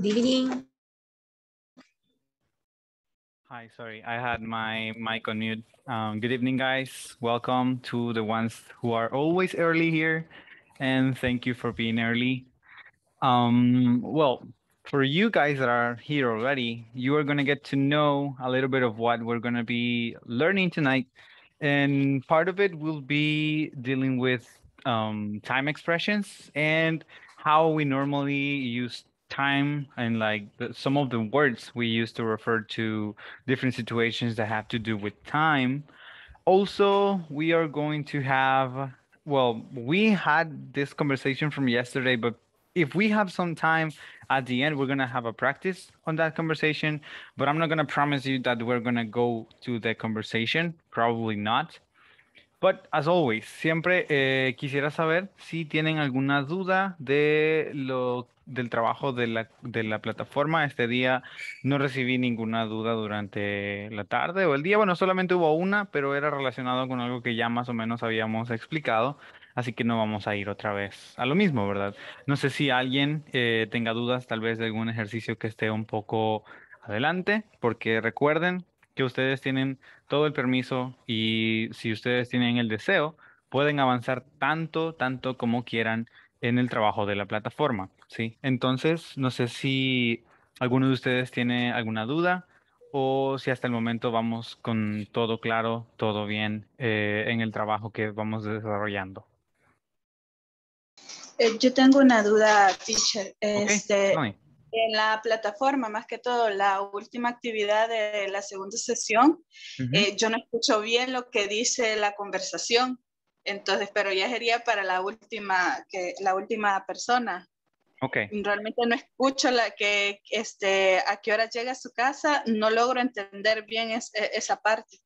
Good evening. Hi, sorry, I had my mic on mute. Um, good evening, guys. Welcome to the ones who are always early here, and thank you for being early. Um, well, for you guys that are here already, you are going to get to know a little bit of what we're going to be learning tonight. And part of it will be dealing with um, time expressions and how we normally use time and like the, some of the words we use to refer to different situations that have to do with time. Also, we are going to have, well, we had this conversation from yesterday, but if we have some time at the end, we're going to have a practice on that conversation. But I'm not going to promise you that we're going to go to the conversation. Probably not. But as always, siempre eh, quisiera saber si tienen alguna duda de lo del trabajo de la, de la, plataforma. Este día no recibí ninguna duda durante la tarde o el día. Bueno, solamente hubo una, pero era relacionado con algo que ya más o menos habíamos explicado. Así que no vamos a ir otra vez a lo mismo, ¿verdad? No sé si alguien eh, tenga dudas tal vez de algún ejercicio que esté un poco adelante, porque recuerden, que ustedes tienen todo el permiso y si ustedes tienen el deseo, pueden avanzar tanto, tanto como quieran en el trabajo de la plataforma, ¿sí? Entonces, no sé si alguno de ustedes tiene alguna duda o si hasta el momento vamos con todo claro, todo bien eh, en el trabajo que vamos desarrollando. Eh, yo tengo una duda, teacher. Este, en la plataforma, más que todo, la última actividad de la segunda sesión, eh, yo no escucho bien lo que dice la conversación, entonces, pero ya sería para la última, la última persona. Okay. Realmente no escucho la que, este, a qué hora llega a su casa, no logro entender bien e, esa parte.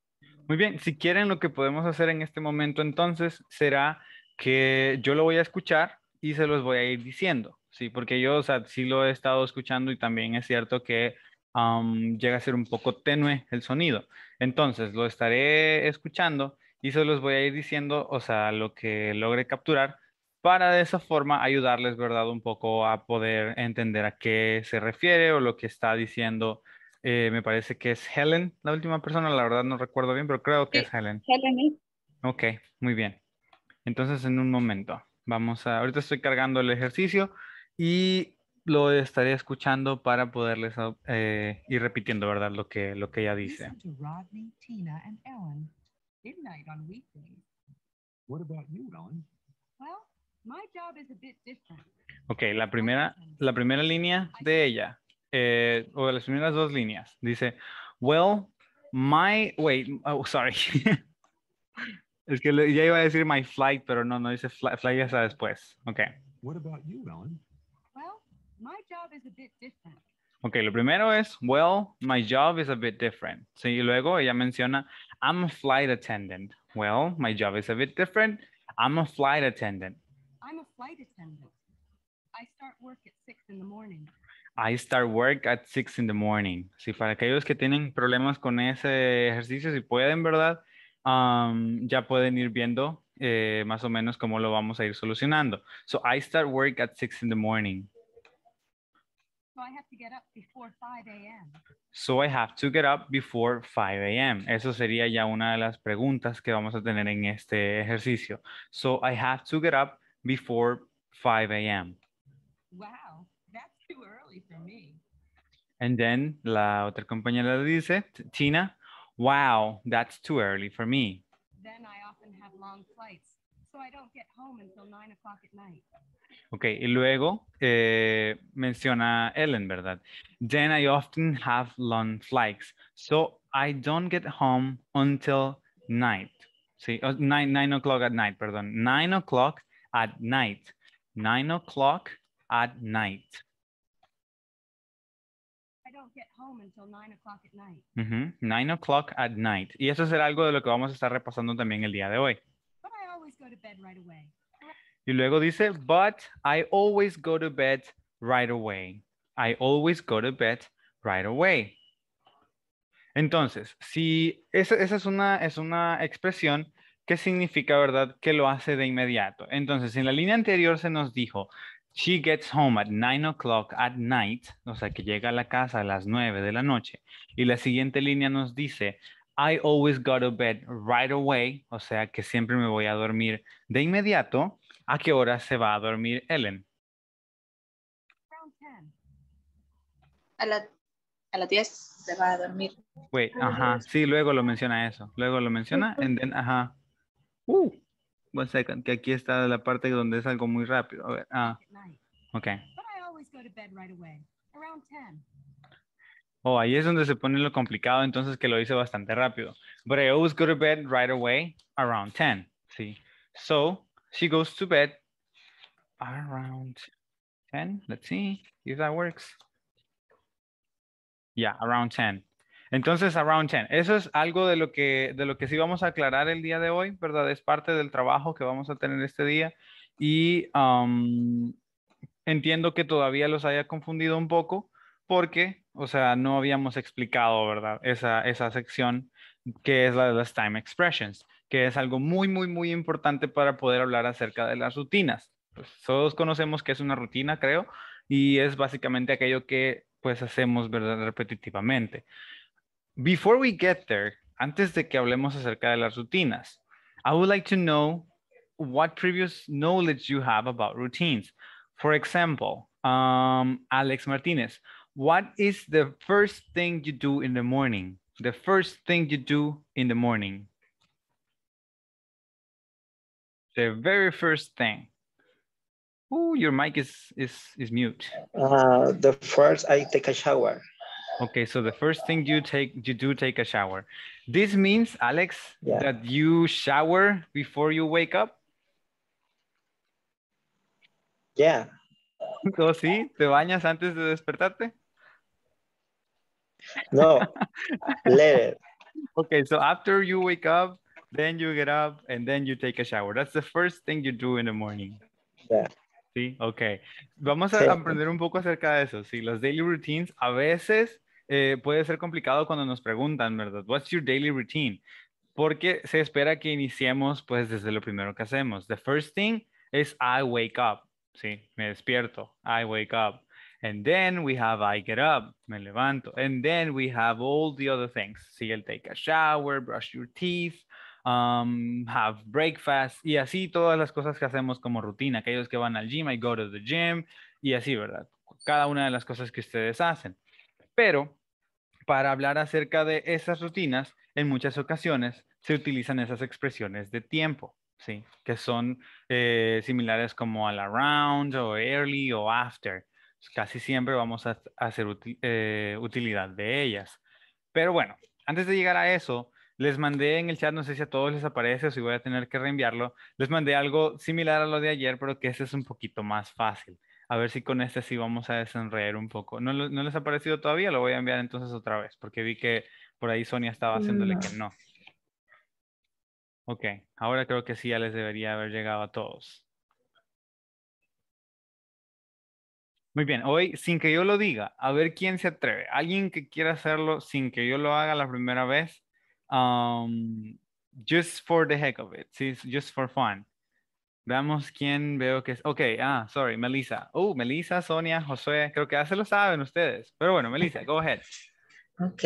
Muy bien, si quieren lo que podemos hacer en este momento entonces será que yo lo voy a escuchar y se los voy a ir diciendo sí, porque yo, o sea, sí lo he estado escuchando y también es cierto que llega a ser un poco tenue el sonido. Entonces, lo estaré escuchando y se los voy a ir diciendo, o sea, lo que logre capturar para de esa forma ayudarles, ¿verdad? Un poco a poder entender a qué se refiere o lo que está diciendo. Eh, me parece que es Helen, la última persona, la verdad no recuerdo bien, pero creo que es Helen. Helen. ¿eh? Ok, muy bien. Entonces, en un momento, vamos a, ahorita estoy cargando el ejercicio y lo estaré escuchando para poderles ah, eh, ir repitiendo, ¿verdad? Lo que, lo que ella dice. Ok, la primera, la primera línea de ella, eh, o las primeras dos líneas, dice, well, my, wait, oh, sorry. es que ya iba a decir my flight, pero no, no dice flight, hasta después. Ok. Ellen? my job is a bit different. Ok, lo primero es, well, my job is a bit different. Sí, y luego ella menciona, I'm a flight attendant. Well, my job is a bit different. I'm a flight attendant. I'm a flight attendant. I start work at six in the morning. I start work at six in the morning. Sí, para aquellos que tienen problemas con ese ejercicio, si pueden, ¿verdad? Um, ya pueden ir viendo eh, más o menos cómo lo vamos a ir solucionando. So, I start work at six in the morning. So I have to get up before 5 a.m. So I have to get up before 5 a.m. Eso sería ya una de las preguntas que vamos a tener en este ejercicio. So I have to get up before 5 a.m. Wow, that's too early for me. And then la otra compañera dice, Tina, wow, that's too early for me. Then I often have long flights Okay, y luego eh, menciona Ellen, ¿verdad? Then I often have long flights, so I don't get home until night. Sí, nine, o'clock at night, perdón. Nine o'clock at night. Nine o'clock at night. I don't get home until nine o'clock at night. Nine o'clock at night. Y eso será algo de lo que vamos a estar repasando también el día de hoy to bed right away. Y luego dice, but I always go to bed right away. I always go to bed right away. Entonces, si esa, es, una, es una expresión que significa, ¿verdad?, que lo hace de inmediato. Entonces, en la línea anterior se nos dijo, she gets home at nine o'clock at night, o sea, que llega a la casa a las nueve de la noche. Y la siguiente línea nos dice, I always go to bed right away, o sea que siempre me voy a dormir de inmediato. ¿A qué hora se va a dormir Ellen? A, a las 10 se va a dormir. Wait, ajá, sí, luego lo menciona eso. Luego lo menciona, and ajá. Uh, one second, que aquí está la parte donde es algo muy rápido. A ver, ah, ok. But I always go to bed right away, around 10. Oh, ahí es donde se pone lo complicado, entonces que lo hice bastante rápido. But I always go to bed right away around 10. Sí. So she goes to bed around 10. Let's see if that works. Yeah, around 10. Entonces, around 10. Eso es algo de lo, que, de lo que sí vamos a aclarar el día de hoy, ¿verdad? Es parte del trabajo que vamos a tener este día. Y um, entiendo que todavía los haya confundido un poco, porque, o sea, no habíamos explicado, ¿verdad? Esa, esa sección que es la de las time expressions, que es algo muy, muy, muy importante para poder hablar acerca de las rutinas. Pues, todos conocemos que es una rutina, creo, y es básicamente aquello que pues hacemos, ¿verdad? Repetitivamente. Before we get there, antes de que hablemos acerca de las rutinas, I would like to know what previous knowledge you have about routines. For example, um, Alex Martinez, what is the first thing you do in the morning? The first thing you do in the morning. The very first thing. Oh, your mic is is is mute. Uh, the first I take a shower. Okay, so the first thing you take you do take a shower. This means, Alex, yeah. that you shower before you wake up. Yeah. So sí, te bañas antes de despertarte. No, it. Okay, so after you wake up, then you get up and then you take a shower. That's the first thing you do in the morning. Sí, ok. Vamos a aprender un poco acerca de eso. Sí, los daily routines a veces eh, puede ser complicado cuando nos preguntan, ¿verdad? What's your daily routine? Porque se espera que iniciemos pues desde lo primero que hacemos. The first thing is I wake up. Sí, me despierto. I wake up. And then we have I get up, me levanto. And then we have all the other things. si take a shower, brush your teeth, um, have breakfast. Y así todas las cosas que hacemos como rutina. Aquellos que van al gym, I go to the gym. Y así, ¿verdad? Cada una de las cosas que ustedes hacen. Pero para hablar acerca de esas rutinas, en muchas ocasiones se utilizan esas expresiones de tiempo. Sí, que son eh, similares como al around o early o after. Pues, casi siempre vamos a, hacer eh, utilidad de ellas. Pero bueno, antes de llegar a eso, les mandé en el chat, no sé si a todos les aparece o si voy a tener que reenviarlo, les mandé algo similar a lo de ayer, pero que este es un poquito más fácil. A ver si con este sí vamos a desenreer un poco. ¿No, no les ha parecido todavía? Lo voy a enviar entonces otra vez, porque vi que por ahí Sonia estaba haciéndole que no. Ok, ahora creo que sí ya les debería haber llegado a todos. Muy bien, hoy sin que yo lo diga, a ver quién se atreve. Alguien que quiera hacerlo sin que yo lo haga la primera vez, um, just for the heck of it, just for fun. Veamos quién veo que es. Ok, ah, sorry, Melissa. Oh, Melissa, Sonia, José, creo que ya se lo saben ustedes. Pero bueno, Melissa, go ahead. Ok,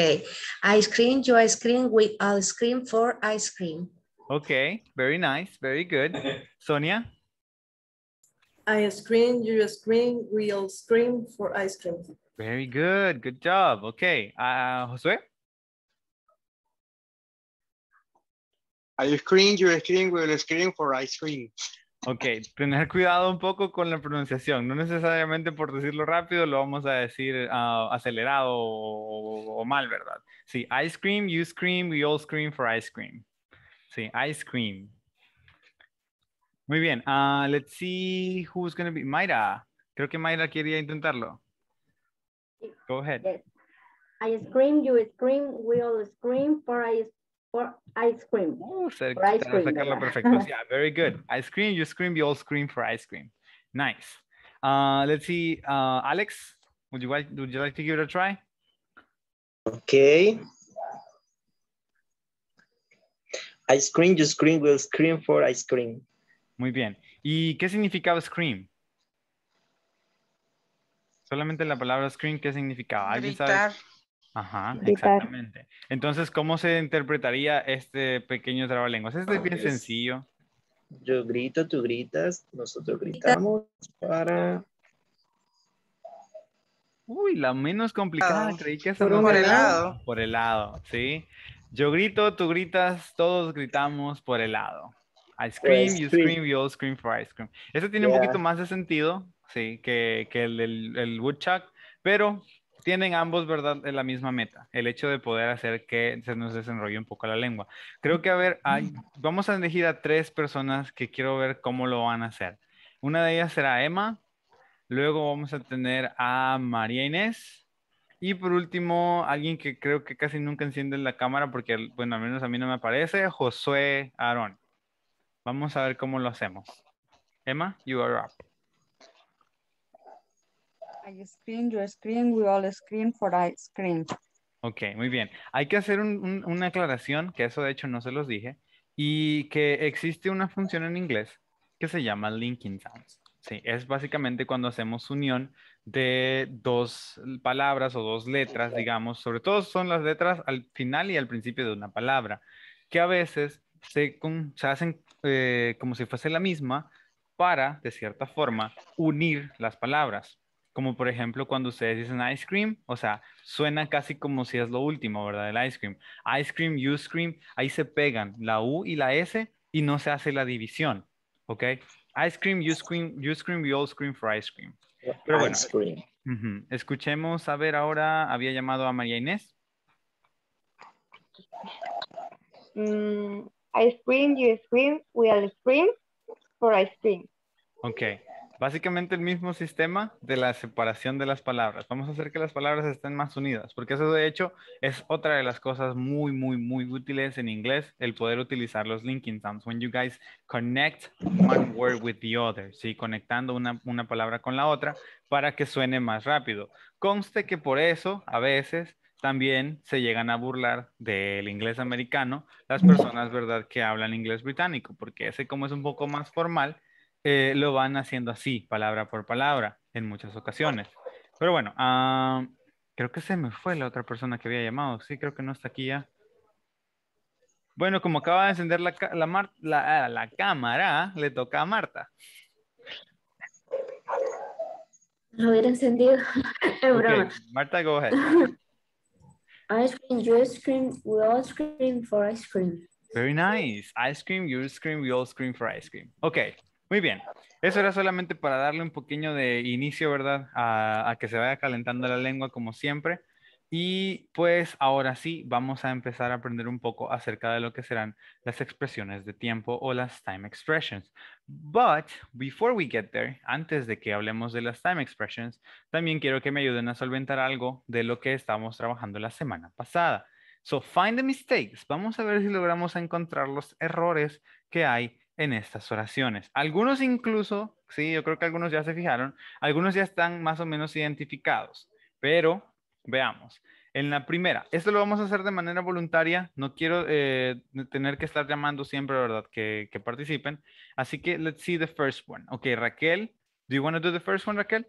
ice cream, yo ice cream, we ice cream for ice cream. Ok, very nice, very good. Sonia. I scream, you scream, we all scream for ice cream. Very good. Good job. Okay. Uh, Josué. I scream, you scream, we all scream for ice cream. Ok, tener cuidado un poco con la pronunciación. No necesariamente por decirlo rápido lo vamos a decir uh, acelerado o, mal, ¿verdad? Sí, ice cream, you scream, we all scream for ice cream. Sí, ice cream. Muy bien. Uh, let's see who's going to be. Mayra. Creo que Mayra quería intentarlo. Go ahead. Yes. I scream, you scream, we all scream for ice, oh, for ice cream. Oh, for ice cream. perfecto. yeah, very good. I scream, you scream, you all scream for ice cream. Nice. Uh, let's see, uh, Alex, would you, like, would you like to give it a try? Okay. I scream, you scream, we'll scream for ice cream. Muy bien. ¿Y qué significaba Scream? Solamente la palabra Scream, ¿qué significaba? Ajá, exactamente. Entonces, ¿cómo se interpretaría este pequeño trabalenguas? Este es bien sencillo. Yo grito, tú gritas, nosotros gritamos para... Uy, la menos complicada, ah, creí que por el lado. Por el lado, sí. Yo grito, tú gritas, todos gritamos por el lado. Ice cream, you scream, you all scream for ice cream. Ese tiene un poquito más de sentido, sí, que, el, el, el woodchuck, pero tienen ambos, ¿verdad?, la misma meta, el hecho de poder hacer que se nos desenrolle un poco la lengua. Creo que, a ver, hay, vamos a elegir a tres personas que quiero ver cómo lo van a hacer. Una de ellas será Emma, luego vamos a tener a María Inés, y por último, alguien que creo que casi nunca enciende la cámara porque, bueno, al menos a mí no me aparece, Josué Aarón. Vamos a ver cómo lo hacemos. Emma, you are up. I screen, you screen, we all screen for I screen. Ok, muy bien. Hay que hacer una aclaración, que eso de hecho no se los dije, y que existe una función en inglés que se llama linking sounds. Sí, es básicamente cuando hacemos unión de dos palabras o dos letras, digamos, sobre todo son las letras al final y al principio de una palabra, que a veces se, se hacen eh, como si fuese la misma para, de cierta forma, unir las palabras. Como por ejemplo cuando ustedes dicen ice cream, o sea, suena casi como si es lo último, ¿verdad? El ice cream. Ice cream, you cream, ahí se pegan la U y la S y no se hace la división, ¿ok? Ice cream, you cream, you cream, we all scream for ice cream. Pero escuchemos, a ver, ahora había llamado a María Inés. Mm, I scream, you scream, we all scream, for I scream. Ok. Básicamente el mismo sistema de la separación de las palabras. Vamos a hacer que las palabras estén más unidas, porque eso de hecho es otra de las cosas muy, muy, muy útiles en inglés, el poder utilizar los linking sounds. When you guys connect one word with the other, ¿sí? Conectando una, una palabra con la otra para que suene más rápido. Conste que por eso a veces también se llegan a burlar del inglés americano las personas, ¿verdad?, que hablan inglés británico, porque ese como es un poco más formal, eh, lo van haciendo así, palabra por palabra, en muchas ocasiones. Pero bueno, ah, creo que se me fue la otra persona que había llamado, sí, creo que no está aquí ya. Bueno, como acaba de encender la, ah, la, cámara, le toca a Marta. lo hubiera encendido. Marta, go ahead. Ice cream, you scream, we all scream for ice cream. Very nice. Ice cream, you scream, we all scream for ice cream. Ok, muy bien. Eso era solamente para darle un pequeño de inicio, ¿verdad? A, a que se vaya calentando la lengua como siempre. Y pues ahora sí, vamos a empezar a aprender un poco acerca de lo que serán las expresiones de tiempo o las time expressions. But before we get there, antes de que hablemos de las time expressions, también quiero que me ayuden a solventar algo de lo que estábamos trabajando la semana pasada. So find the mistakes. Vamos a ver si logramos encontrar los errores que hay en estas oraciones. Algunos incluso, sí, yo creo que algunos ya se fijaron, algunos ya están más o menos identificados, pero Veamos. En la primera, esto lo vamos a hacer de manera voluntaria. No quiero eh, tener que estar llamando siempre, ¿verdad? Que, que, participen. Así que, let's see the first one. Okay, Raquel, do you want to do the first one, Raquel?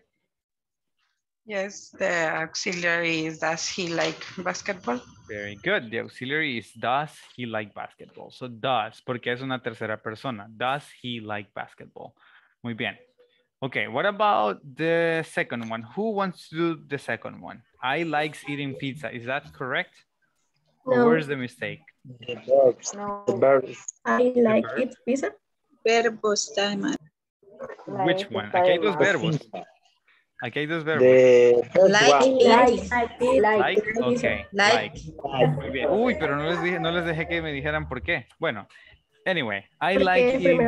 Yes, the auxiliary is does he like basketball? Very good. The auxiliary is does he like basketball? So does, porque es una tercera persona. Does he like basketball? Muy bien. Okay, what about the second one? Who wants to do the second one? I like eating pizza. Is that correct? No. Or where's the mistake? I like eat pizza. Verbos, Diamond. Which one? Aquí hay dos verbos. Aquí hay dos verbos. like, like, like, like, okay. Like. Muy bien. Uy, pero no les, dije, no les dejé que me dijeran por qué. Bueno, Anyway, I like. eating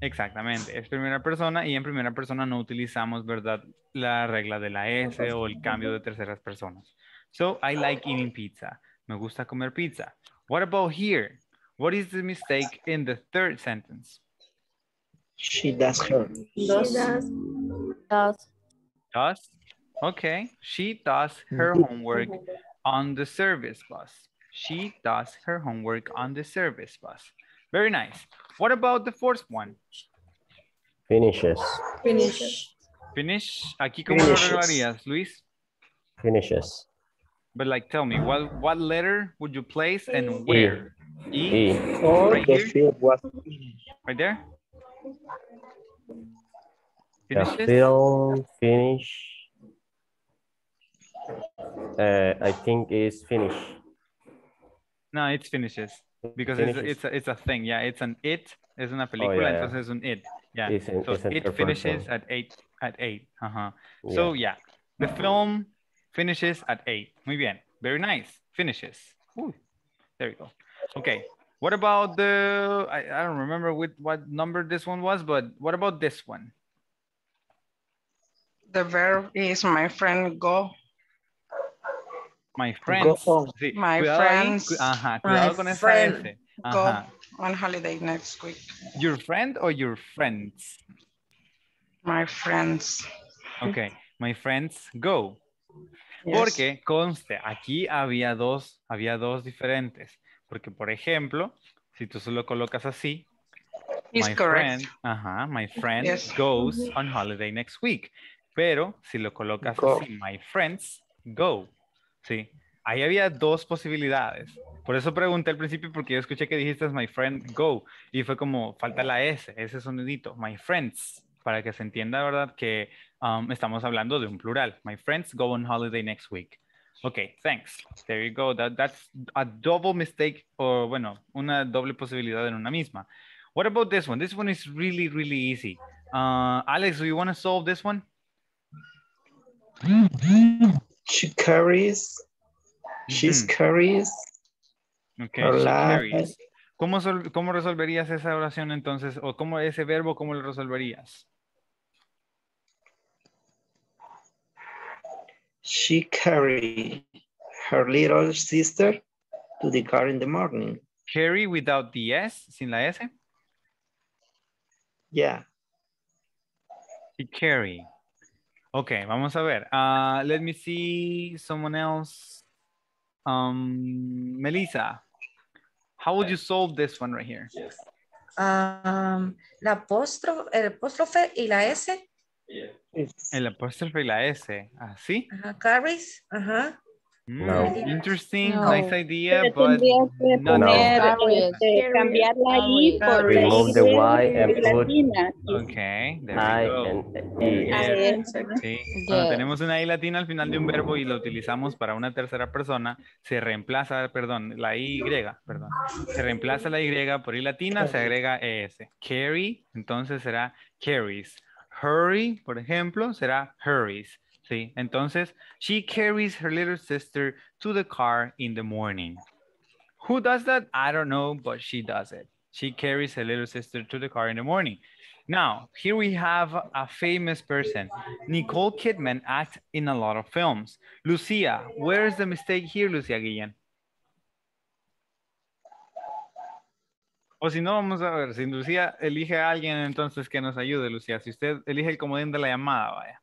Exactamente, es primera persona y en primera persona no utilizamos, ¿verdad? La regla de la S o el cambio de terceras personas. So, I like eating pizza. Me gusta comer pizza. What about here? What is the mistake in the third sentence? She does her. She Does. Does? Okay. She does her homework on the service bus. She does her homework on the service bus. Very nice. What about the fourth one? Finishes. Finishes. Finish. Aquí cómo Finishes. lo arreglarías, Luis? Finishes. But like, tell me, what what letter would you place and where? E. e. e. Oh, right the field was. Right there. Finishes. The field finish. Uh, I think is finish. No, it's finishes because it's, it's, a, it's a thing, yeah. It's an it, It's una oh, película, oh, yeah, entonces yeah. es un it. Yeah. It's an, so it's it finishes at eight at eight. Uh huh. Yeah. So yeah, the film finishes at eight. Muy bien. Very nice. Finishes. Ooh. There you go. Okay. What about the? I, I don't remember with what number this one was, but what about this one? The verb is my friend go My friends. My friends. Go on holiday next week. Your friend or your friends? My friends. Ok, my friends go. Porque, conste, aquí había dos, había dos diferentes. Porque, por ejemplo, si tú solo colocas así, my friend, my friend goes on holiday next week. Pero si lo colocas así, my friends go. Sí, ahí había dos posibilidades. Por eso pregunté al principio, porque yo escuché que dijiste my friend go, y fue como, falta la S, ese sonidito, my friends, para que se entienda, ¿verdad? Que um, estamos hablando de un plural. My friends go on holiday next week. Ok, thanks. There you go. That, that's a double mistake, o bueno, una doble posibilidad en una misma. What about this one? This one is really, really easy. Uh, Alex, do you want to solve this one? she carries, she's carries. Okay, she carries. ¿Cómo, ¿Cómo resolverías esa oración entonces? ¿O cómo ese verbo, cómo lo resolverías? She carries her little sister to the car in the morning. Carry without the S, sin la S? Yeah. She carries. Ok, vamos a ver. Uh, let me see someone else. Um, Melissa, how would you solve this one right here? Yes. Um, la apóstrofe, el apóstrofe y la S. Yeah. El apóstrofe y la S, así. Ah, ajá, carries, ajá. No. Interesting, nice idea, but no. Poner, no. Eh, este, la i por remove y latina. Okay, there I sí. Cuando tenemos una i latina al final de un verbo y lo utilizamos para una tercera persona, se reemplaza, perdón, la y, perdón. Se reemplaza la y por i latina, se agrega es. Carry, entonces será carries. Hurry, por ejemplo, será hurries. Sí, entonces, she carries her little sister to the car in the morning. Who does that? I don't know, but she does it. She carries her little sister to the car in the morning. Now, here we have a famous person. Nicole Kidman acts in a lot of films. Lucia, where is the mistake here, Lucia Guillen? O si no, vamos a ver, si Lucía elige a alguien entonces que nos ayude, Lucía. Si usted elige el comodín de la llamada, vaya.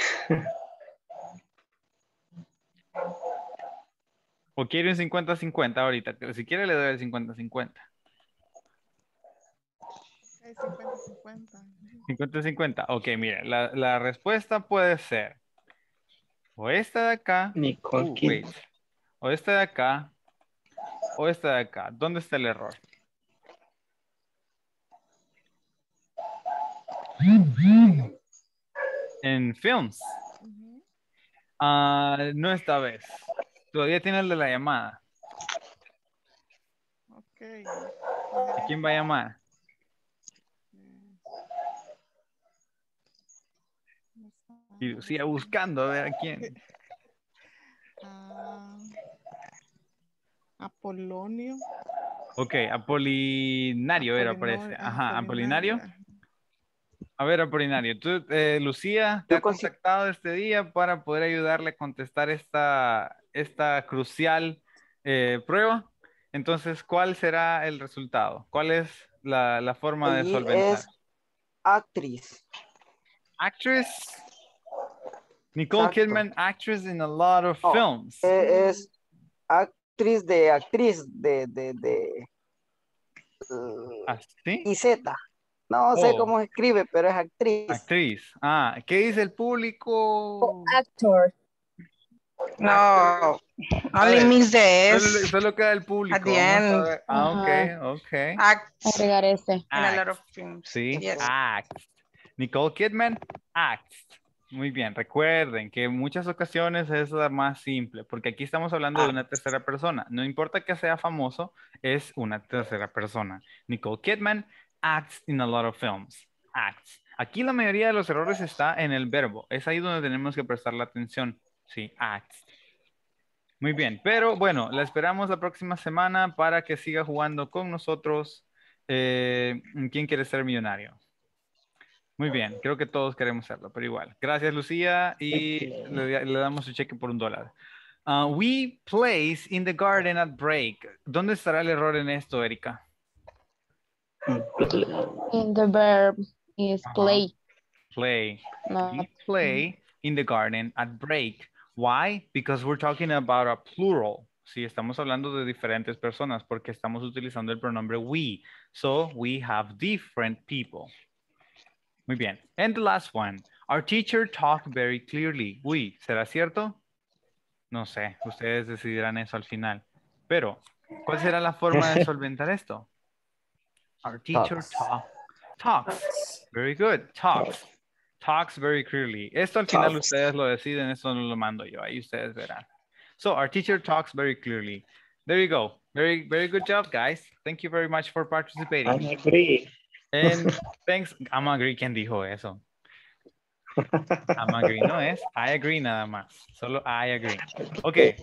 O quiere un 50-50 ahorita. Pero si quiere, le doy el 50-50. 50-50. Ok, mire, la, respuesta puede ser o esta de acá. Uh, o esta de acá. O esta de acá. ¿Dónde está el error? Mm-hmm en films. Ah, no esta vez. Todavía tiene el de la llamada. ¿A quién va a llamar? Y sigue buscando a ver a quién. Ah, Apolonio. Ok, Apolinario, era era, parece. Ajá, Apolinario. A ver, Apolinario, tú, eh, Lucía, te ha contactado este día para poder ayudarle a contestar esta, esta crucial eh, prueba. Entonces, ¿cuál será el resultado? ¿Cuál es la, forma de solventar? Es actriz. ¿Actriz? Nicole Kidman, actress in a lot of films. E, es actriz de actriz de, de, de ¿Así? ¿Ah, y Z. No sé oh. cómo escribe, pero es actriz. Actriz. Ah, ¿qué dice el público? Oh, actor. No, only means the Solo, el público. Ah, ok, ok. Act. Sí, act. Nicole Kidman, act. Muy bien, recuerden que en muchas ocasiones es la más simple, porque aquí estamos hablando de una tercera persona. No importa que sea famoso, es una tercera persona. Nicole Kidman, acts in a lot of films. Acts. Aquí la mayoría de los errores está en el verbo. Es ahí donde tenemos que prestar la atención. Sí, acts. Muy bien, pero bueno, la esperamos la próxima semana para que siga jugando con nosotros. Eh, ¿Quién quiere ser millonario? Muy bien, creo que todos queremos serlo, pero igual. Gracias, Lucía, y le, damos su cheque por un dólar. Uh, we place in the garden at break. ¿Dónde estará el error en esto, Erika? Mm. In the verb is play. Play. play in the garden at break. Why? Because we're talking about a plural. Si estamos hablando de diferentes personas porque estamos utilizando el pronombre we. So we have different people. Muy bien. And the last one. Our teacher talked very clearly. We. ¿será cierto? No sé, ustedes decidirán eso al final. Pero, ¿cuál será la forma de solventar esto? Our teacher talks. Talk, talks. Very good. Talks. Talks very clearly. Esto al final talks. ustedes lo deciden, esto no lo mando yo. Ahí ustedes verán. So our teacher talks very clearly. There you go. Very, very good job, guys. Thank you very much for participating. i agree. And thanks. I'm agree. ¿Quién dijo eso? I'm agree no es I agree nada más. Solo I agree. Okay.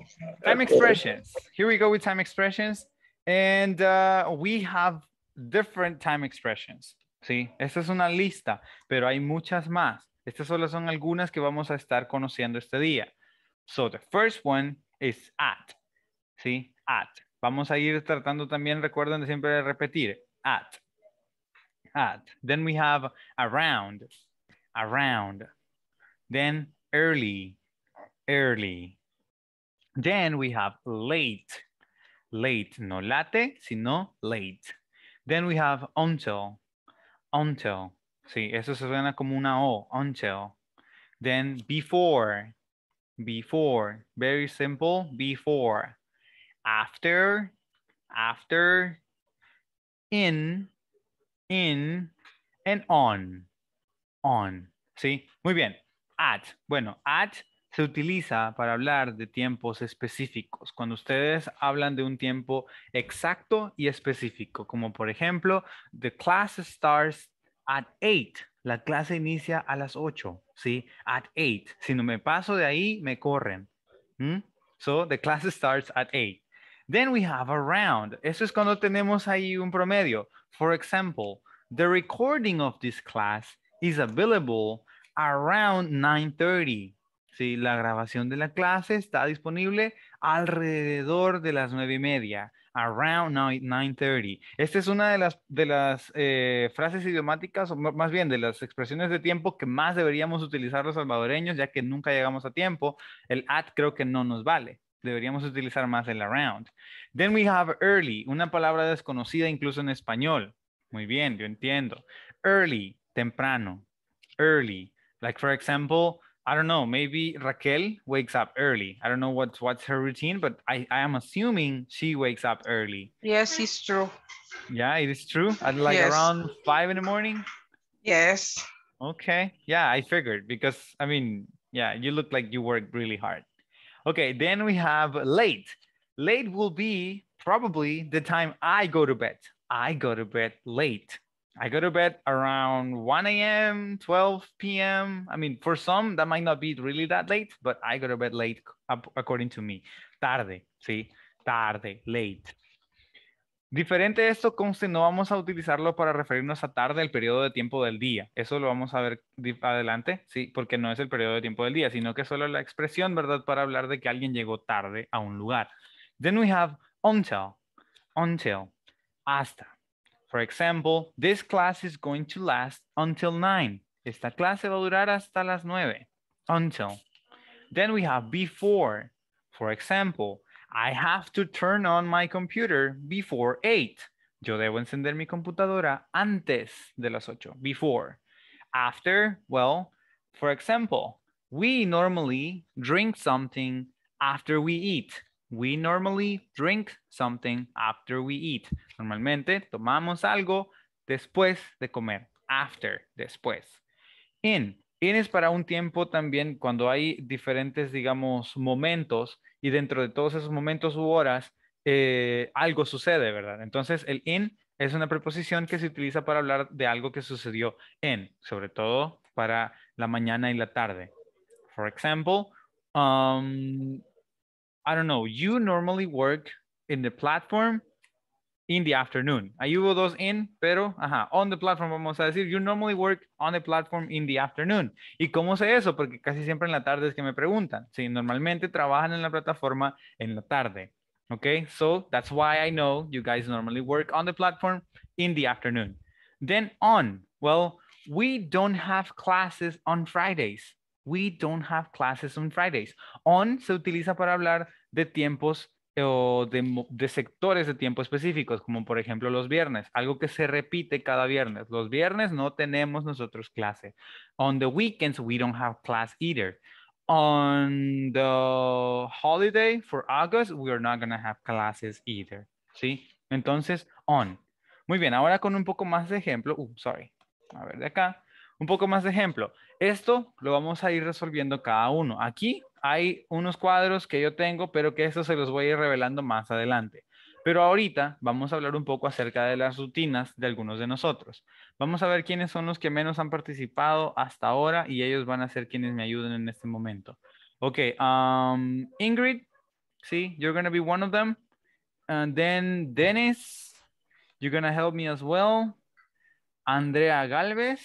Time expressions. Here we go with time expressions. And uh, we have different time expressions. Sí, esta es una lista, pero hay muchas más. Estas solo son algunas que vamos a estar conociendo este día. So the first one is at. Sí, at. Vamos a ir tratando también, recuerden de siempre repetir, at. At. Then we have around. Around. Then early. Early. Then we have late. Late, no late, sino late. Then we have until, until. Sí, eso suena como una O, until. Then before, before. Very simple, before. After, after. In, in. And on, on. Sí, muy bien. At. Bueno, at se utiliza para hablar de tiempos específicos, cuando ustedes hablan de un tiempo exacto y específico, como por ejemplo, the class starts at 8, la clase inicia a las 8, ¿sí? At 8, si no me paso de ahí, me corren. So, the class starts at 8. Then we have around, eso es cuando tenemos ahí un promedio. For example, the recording of this class is available around 9.30. Sí, la grabación de la clase está disponible alrededor de las nueve y media, around 9.30. Esta es una de las, eh, frases idiomáticas, o más bien de las expresiones de tiempo que más deberíamos utilizar los salvadoreños, ya que nunca llegamos a tiempo. El at creo que no nos vale. Deberíamos utilizar más el around. Then we have early, una palabra desconocida incluso en español. Muy bien, yo entiendo. Early, temprano. Early. Like for example, I don't know, maybe Raquel wakes up early. I don't know what's what's her routine, but I, I am assuming she wakes up early. Yes, it's true. Yeah, it is true. At like yes. around five in the morning. Yes. Okay. Yeah, I figured because I mean, yeah, you look like you work really hard. Okay, then we have late. Late will be probably the time I go to bed. I go to bed late. I go to bed around 1 a.m., 12 p.m. I mean, for some, that might not be really that late, but I go to bed late according to me. Tarde, ¿sí? Tarde, late. Diferente de esto, conste, no vamos a utilizarlo para referirnos a tarde, el periodo de tiempo del día. Eso lo vamos a ver adelante, ¿sí? Porque no es el periodo de tiempo del día, sino que solo la expresión, ¿verdad? Para hablar de que alguien llegó tarde a un lugar. Then we have until, until, hasta. For example, this class is going to last until 9. Esta clase va a durar hasta las nueve. Until. Then we have before. For example, I have to turn on my computer before 8. Yo debo encender mi computadora antes de las ocho. Before. After, well, for example, we normally drink something after we eat. We normally drink something after we eat. Normalmente tomamos algo después de comer. After, después. In. In es para un tiempo también cuando hay diferentes, digamos, momentos y dentro de todos esos momentos u horas eh, algo sucede, ¿verdad? Entonces el in es una preposición que se utiliza para hablar de algo que sucedió en, sobre todo para la mañana y la tarde. For example, um, I don't know, you normally work in the platform in the afternoon. Ayudo dos in, pero, ajá, on the platform, vamos a decir, you normally work on the platform in the afternoon. ¿Y cómo sé eso? Porque casi siempre en la tarde es que me preguntan. Sí, normalmente trabajan en la plataforma en la tarde. Okay, so that's why I know you guys normally work on the platform in the afternoon. Then on, well, we don't have classes on Fridays. We don't have classes on Fridays. On se utiliza para hablar de tiempos eh, o de, sectores de tiempo específicos, como por ejemplo los viernes, algo que se repite cada viernes. Los viernes no tenemos nosotros clase. On the weekends we don't have class either. On the holiday for August we are not going to have classes either. ¿Sí? Entonces, on. Muy bien, ahora con un poco más de ejemplo. Uh, sorry. A ver, de acá. Un poco más de ejemplo. Esto lo vamos a ir resolviendo cada uno. Aquí hay unos cuadros que yo tengo, pero que eso se los voy a ir revelando más adelante. Pero ahorita vamos a hablar un poco acerca de las rutinas de algunos de nosotros. Vamos a ver quiénes son los que menos han participado hasta ahora y ellos van a ser quienes me ayuden en este momento. Ok, um, Ingrid, sí, you're going to be one of them. And then Dennis, you're going to help me as well. Andrea Galvez,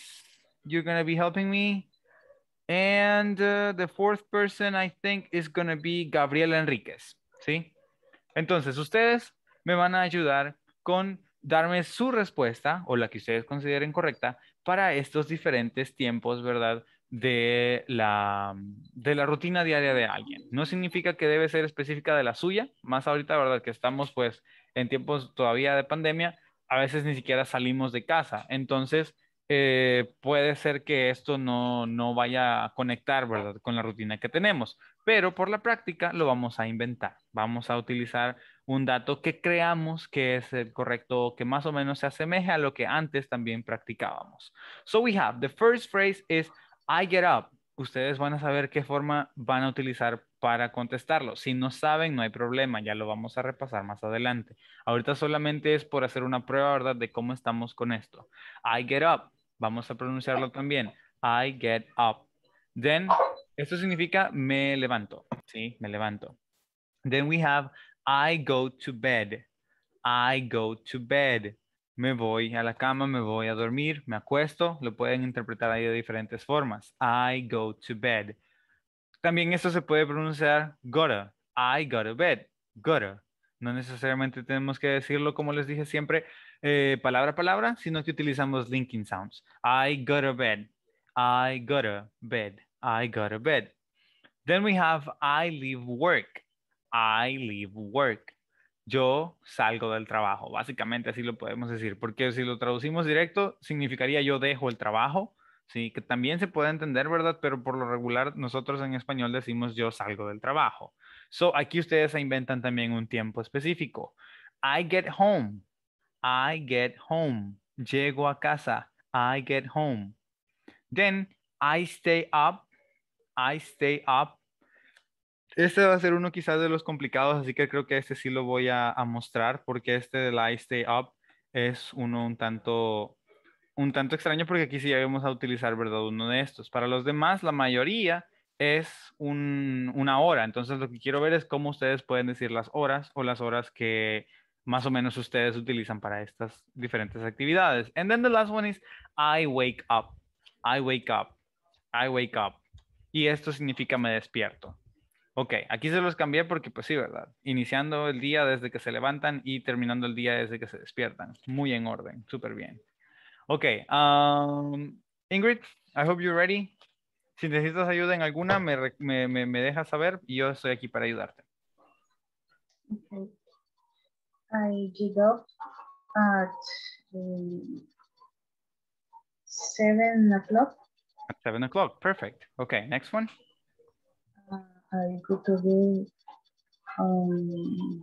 you're going to be helping me. And la uh, the fourth person I think is going to be Gabriela Enríquez, ¿sí? Entonces, ustedes me van a ayudar con darme su respuesta o la que ustedes consideren correcta para estos diferentes tiempos, ¿verdad? De la, de la rutina diaria de alguien. No significa que debe ser específica de la suya, más ahorita, ¿verdad? Que estamos pues en tiempos todavía de pandemia, a veces ni siquiera salimos de casa. Entonces, eh, puede ser que esto no, vaya a conectar, ¿verdad? Con la rutina que tenemos, pero por la práctica lo vamos a inventar. Vamos a utilizar un dato que creamos que es el correcto, que más o menos se asemeje a lo que antes también practicábamos. So we have, the first phrase is, I get up. Ustedes van a saber qué forma van a utilizar para contestarlo. Si no saben, no hay problema, ya lo vamos a repasar más adelante. Ahorita solamente es por hacer una prueba, ¿verdad? De cómo estamos con esto. I get up. Vamos a pronunciarlo también. I get up. Then, esto significa me levanto. Sí, me levanto. Then we have I go to bed. I go to bed. Me voy a la cama, me voy a dormir, me acuesto. Lo pueden interpretar ahí de diferentes formas. I go to bed. También esto se puede pronunciar gotta. I got a bed. Gotta. No necesariamente tenemos que decirlo, como les dije siempre, eh, palabra a palabra, sino que utilizamos linking sounds. I got a bed. I got a bed. I got a bed. Then we have I leave work. I leave work. Yo salgo del trabajo. Básicamente así lo podemos decir, porque si lo traducimos directo, significaría yo dejo el trabajo Sí, que también se puede entender, ¿verdad? Pero por lo regular nosotros en español decimos yo salgo del trabajo. So aquí ustedes se inventan también un tiempo específico. I get home. I get home. Llego a casa. I get home. Then I stay up. I stay up. Este va a ser uno quizás de los complicados, así que creo que este sí lo voy a, a mostrar porque este de la I stay up es uno un tanto un tanto extraño porque aquí sí ya vamos a utilizar, ¿verdad? Uno de estos. Para los demás, la mayoría es una hora. Entonces lo que quiero ver es cómo ustedes pueden decir las horas o las horas que más o menos ustedes utilizan para estas diferentes actividades. And then the last one is I wake up. I wake up. I wake up. Y esto significa me despierto. Ok, aquí se los cambié porque pues sí, ¿verdad? Iniciando el día desde que se levantan y terminando el día desde que se despiertan. Muy en orden, súper bien. Okay, um, Ingrid, I hope you're ready. Si necesitas ayuda en alguna, me, me, dejas saber y yo estoy aquí para ayudarte. Okay. I get up at um, seven o'clock. At seven o'clock, perfect. Okay, next one. Uh, I go to bed um,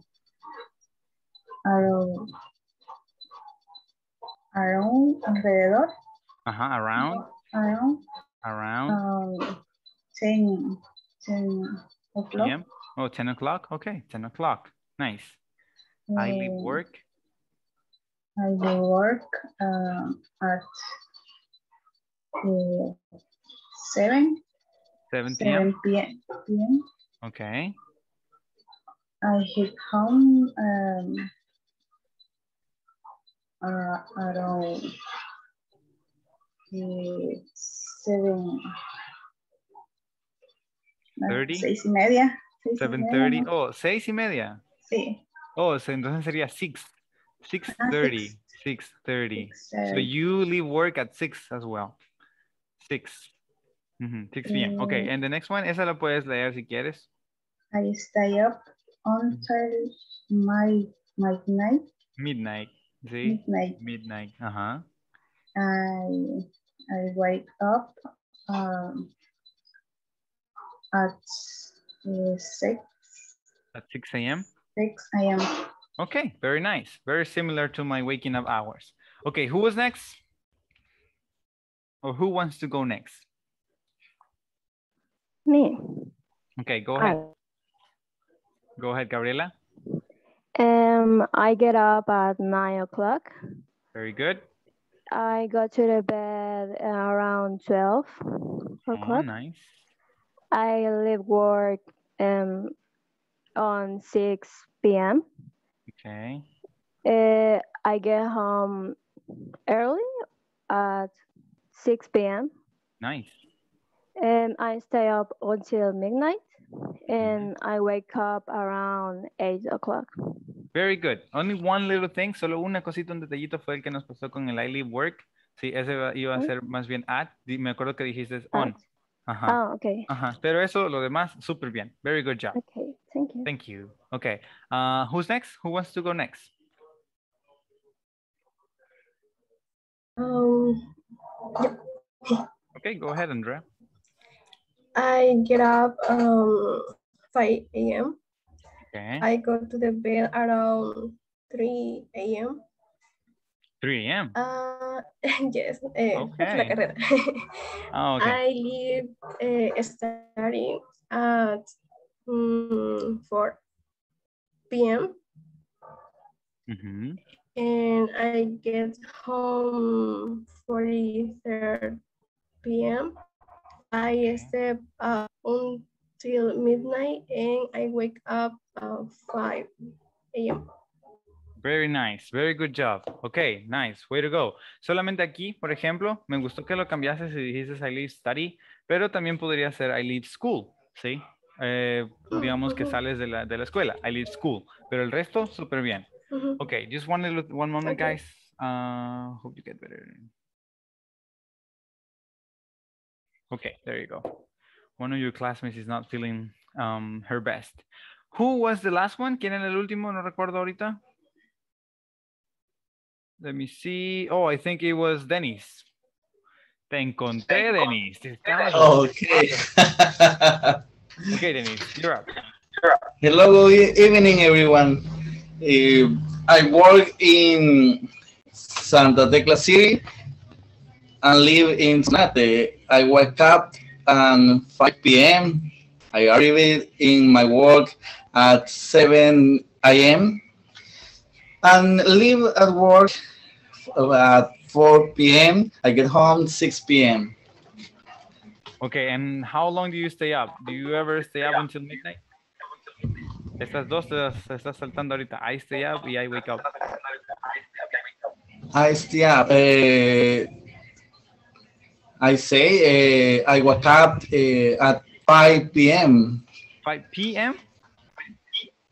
around, alrededor. Ajá, around. Around. Around. 10, um, 10 o'clock. 10 o'clock? Okay, 10 o'clock. Nice. I leave eh, work. I do work uh, at uh, 7. 7 p.m. p.m. Okay. I hit home um, around eh, ah, Seis y media. Seis y Media. Oh, seis y Sí. Oh, entonces sería six. Six ah, So you leave work at six as well. Six. Mm-hmm, six p.m. Eh, okay, and the next one, esa la puedes leer si quieres. I stay up until my midnight. Midnight. the midnight. Midnight. Uh huh. I I wake up um, at uh, six. At six a.m. Six a.m. Okay, very nice. Very similar to my waking up hours. Okay, who was next? Or who wants to go next? Me. Okay, go ahead. Ah. Go ahead, Gabriela. Um, I get up at nine o'clock. Very good. I go to the bed uh, around twelve o'clock. Oh, nice. I leave work um on six p.m. Okay. Uh, I get home early at six p.m. Nice. And I stay up until midnight. Mm-hmm. and I wake up around 8 o'clock. Very good. Only one little thing, solo una cosita, un detallito fue el que nos pasó con el I work. Sí, ese iba a mm-hmm. ser más bien at. Me acuerdo que dijiste on. Ajá. Ah, okay. Ajá. Pero eso, lo demás, super bien. Very good job. Okay, thank you. Thank you. Okay. Uh, who's next? Who wants to go next? Um, okay, go ahead, Andrea. I get up um 5 a.m. Okay. I go to the bed around 3 a.m. 3 a.m. Uh, yes. Eh, okay. oh, okay. I leave uh, starting at um, 4 p.m. Mm -hmm. And I get home 43 p.m. I step up until midnight and I wake up at 5 a.m. Very nice, very good job. Okay, nice, way to go. Solamente aquí, por ejemplo, me gustó que lo cambiases y dijiste I leave study, pero también podría ser I leave school, ¿sí? Eh, digamos que sales de la, de la escuela, I leave school, pero el resto, súper bien. Okay, just one, one moment, guys. Uh, hope you get better. Okay, there you go. One of your classmates is not feeling um, her best. Who was the last one? ¿Quién era el último? No recuerdo ahorita. Let me see. Oh, I think it was Dennis. Te encontré, Dennis. Okay. okay, Dennis, you're up. You're up. Hello, good evening, everyone. Uh, I work in Santa Tecla City I live in Sonate. I wake up at 5 p.m. I arrive in my work at 7 a.m. and leave at work at 4 p.m. I get home 6 p.m. Okay, and how long do you stay up? Do you ever stay up until midnight? Estas dos se está saltando ahorita. I stay up y I wake up. I stay up. Uh, I say uh, I wake up eh, at 5 p.m. 5 p.m.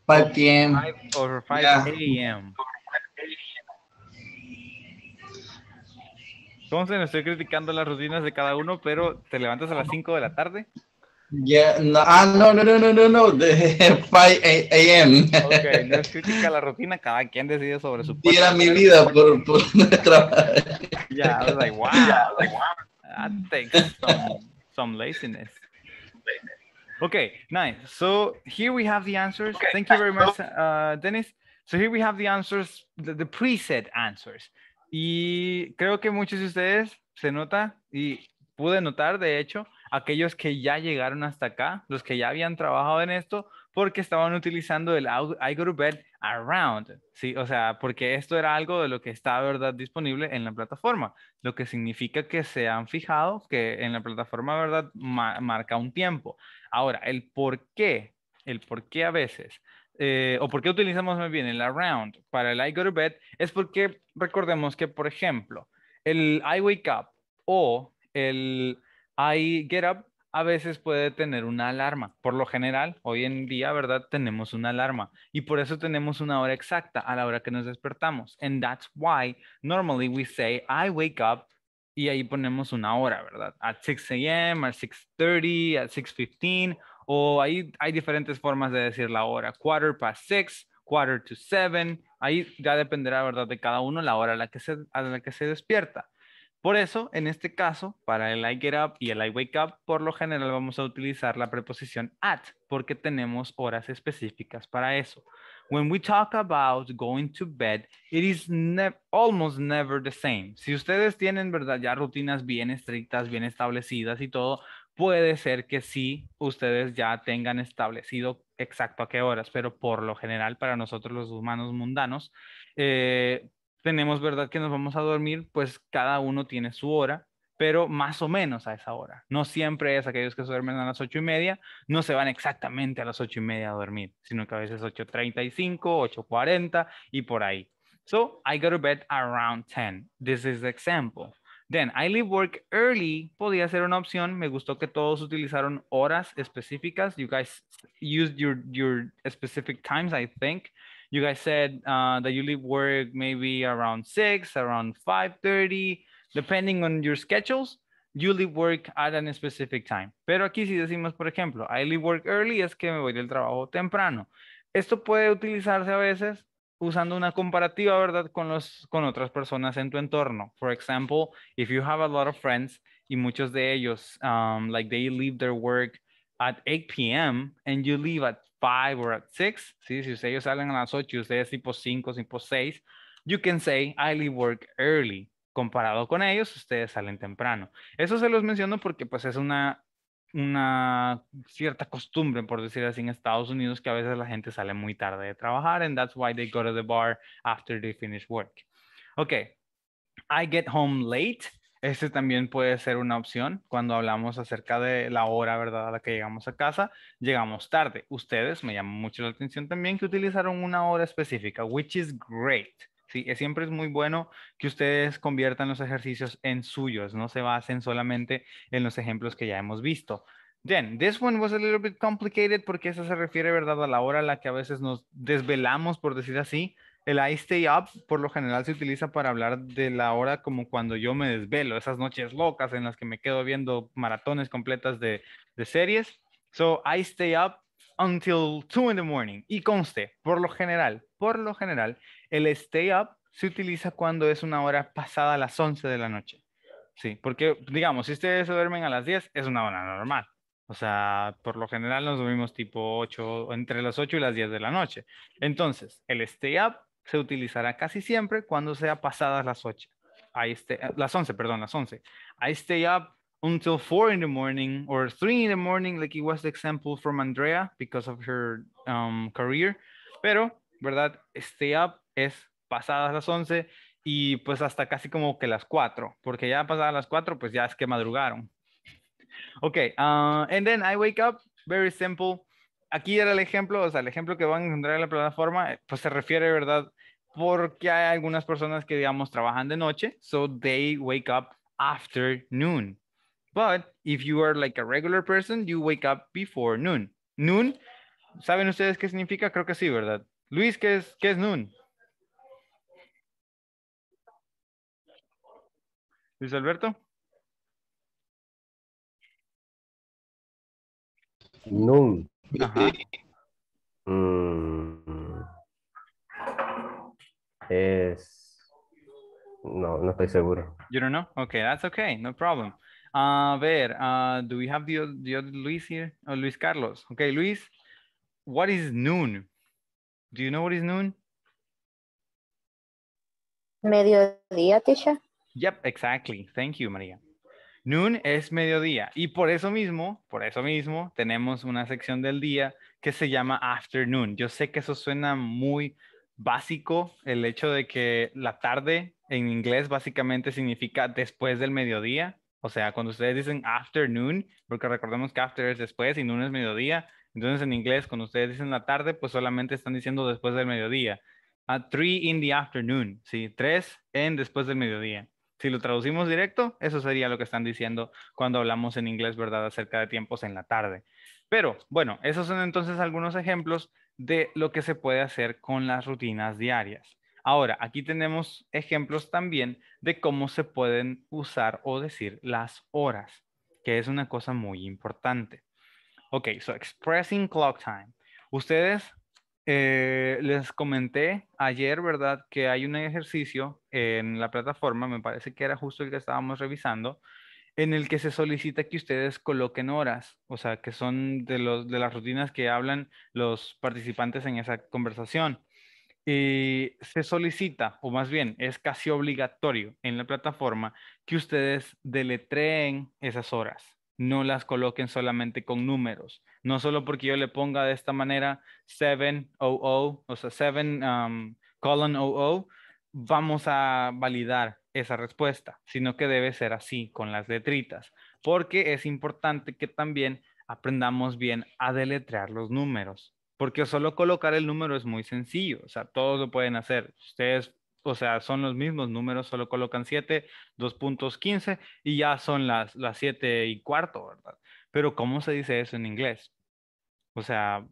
5 p.m. 5 or 5 a.m. Entonces, estoy criticando las rutinas de cada uno, pero te levantas a las 5 de la tarde. Yeah, no, ah, no, no, no, no, no, no, 5 a.m. Ok, no es crítica la rutina, cada quien decide sobre su... Tira mi vida por, por nuestra... Ya, es I wow. like, wow. I think some, some laziness. Okay, nice. So here we have the answers. Thank you very much, uh, Dennis. So here we have the answers, the, preset answers. Y creo que muchos de ustedes se nota y pude notar, de hecho, aquellos que ya llegaron hasta acá, los que ya habían trabajado en esto, porque estaban utilizando el bed around, ¿sí? O sea, porque esto era algo de lo que está, ¿verdad?, disponible en la plataforma, lo que significa que se han fijado que en la plataforma, ¿verdad?, marca un tiempo. Ahora, el por qué, el por qué a veces, eh, o por qué utilizamos más bien el around para el I go to bed, es porque recordemos que, por ejemplo, el I wake up o el I get up a veces puede tener una alarma. Por lo general, hoy en día, ¿verdad? Tenemos una alarma y por eso tenemos una hora exacta a la hora que nos despertamos. And that's why normally we say, I wake up y ahí ponemos una hora, ¿verdad? At 6 a.m., at 6.30, at 6.15 o ahí hay diferentes formas de decir la hora. Quarter past 6, quarter to 7. Ahí ya dependerá, ¿verdad? De cada uno la hora a la que se, a la que se despierta. Por eso, en este caso, para el I get up y el I wake up, por lo general vamos a utilizar la preposición at, porque tenemos horas específicas para eso. When we talk about going to bed, it is almost never the same. Si ustedes tienen, ¿verdad? Ya rutinas bien estrictas, bien establecidas y todo, puede ser que sí, ustedes ya tengan establecido exacto a qué horas, pero por lo general para nosotros los humanos mundanos, eh, tenemos, ¿verdad? Que nos vamos a dormir, pues cada uno tiene su hora, pero más o menos a esa hora. No siempre es aquellos que se duermen a las ocho y media, no se van exactamente a las ocho y media a dormir, sino que a veces 8.35, 8.40 y por ahí. So I go to bed around 10. This is the example. Then, I leave work early podía ser una opción. Me gustó que todos utilizaron horas específicas. You guys used your, your specific times, I think. you guys said uh, that you leave work maybe around 6 around 5.30 depending on your schedules you leave work at a specific time pero aquí si decimos por ejemplo I leave work early es que me voy del trabajo temprano esto puede utilizarse a veces usando una comparativa verdad con los con otras personas en tu entorno for example if you have a lot of friends y muchos de ellos um, like they leave their work at 8 p.m. and you leave at 5 or at 6, ¿sí? si ustedes salen a las 8 y ustedes tipo 5, tipo 6, you can say, I leave work early. Comparado con ellos, ustedes salen temprano. Eso se los menciono porque pues es una, una cierta costumbre, por decir así, en Estados Unidos que a veces la gente sale muy tarde de trabajar and that's why they go to the bar after they finish work. Okay, I get home late este también puede ser una opción cuando hablamos acerca de la hora, ¿verdad? A la que llegamos a casa, llegamos tarde. Ustedes, me llama mucho la atención también que utilizaron una hora específica, which is great. Sí, siempre es muy bueno que ustedes conviertan los ejercicios en suyos, no se basen solamente en los ejemplos que ya hemos visto. Then, this one was a little bit complicated porque eso se refiere, ¿verdad?, a la hora a la que a veces nos desvelamos, por decir así, el I stay up por lo general se utiliza para hablar de la hora como cuando yo me desvelo, esas noches locas en las que me quedo viendo maratones completas de, series. So I stay up until 2 in the morning. Y conste, por lo general, por lo general, el stay up se utiliza cuando es una hora pasada a las 11 de la noche. Sí, porque digamos, si ustedes se duermen a las 10, es una hora normal. O sea, por lo general nos dormimos tipo 8, entre las 8 y las 10 de la noche. Entonces, el stay up se utilizará casi siempre cuando sea pasadas las 8. Este, eh, las 11, perdón, las 11. I stay up until 4 in the morning or 3 in the morning, like it was the example from Andrea because of her um, career. Pero, ¿verdad? Stay up es pasadas las 11 y pues hasta casi como que las 4, porque ya pasadas las 4, pues ya es que madrugaron. Ok, uh, and then I wake up, very simple. Aquí era el ejemplo, o sea, el ejemplo que van a encontrar en la plataforma, pues se refiere, ¿verdad? porque hay algunas personas que, digamos, trabajan de noche, so they wake up after noon. But if you are like a regular person, you wake up before noon. Noon, ¿saben ustedes qué significa? Creo que sí, ¿verdad? Luis, ¿qué es, qué es noon? Luis Alberto. Noon. Es... No, no estoy seguro. You don't know? Okay, that's okay. No problem. A ver, uh, do we have the, the Luis here? Oh, Luis Carlos. Okay, Luis, what is noon? Do you know what is noon? Mediodía, Tisha. Yep, exactly. Thank you, María. Noon es mediodía y por eso mismo, por eso mismo, tenemos una sección del día que se llama afternoon. Yo sé que eso suena muy básico el hecho de que la tarde en inglés básicamente significa después del mediodía. O sea, cuando ustedes dicen afternoon, porque recordemos que after es después y noon es mediodía. Entonces en inglés, cuando ustedes dicen la tarde, pues solamente están diciendo después del mediodía. a ah, three in the afternoon, ¿sí? Tres en después del mediodía. Si lo traducimos directo, eso sería lo que están diciendo cuando hablamos en inglés, ¿verdad? Acerca de tiempos en la tarde. Pero bueno, esos son entonces algunos ejemplos de lo que se puede hacer con las rutinas diarias. Ahora, aquí tenemos ejemplos también de cómo se pueden usar o decir las horas, que es una cosa muy importante. Ok, so expressing clock time. Ustedes eh, les comenté ayer, ¿verdad? Que hay un ejercicio en la plataforma, me parece que era justo el que estábamos revisando, en el que se solicita que ustedes coloquen horas, o sea, que son de, de las rutinas que hablan los participantes en esa conversación. Y eh, se solicita, o más bien es casi obligatorio en la plataforma, que ustedes deletreen esas horas, no las coloquen solamente con números, no solo porque yo le ponga de esta manera 700, o sea, 7 um, colon 00, vamos a validar esa respuesta, sino que debe ser así, con las letritas, porque es importante que también aprendamos bien a deletrear los números, porque solo colocar el número es muy sencillo, o sea, todos lo pueden hacer. Ustedes, o sea, son los mismos números, solo colocan 7, 2.15 y ya son las, las 7 y cuarto, ¿verdad? Pero ¿cómo se dice eso en inglés? O sea,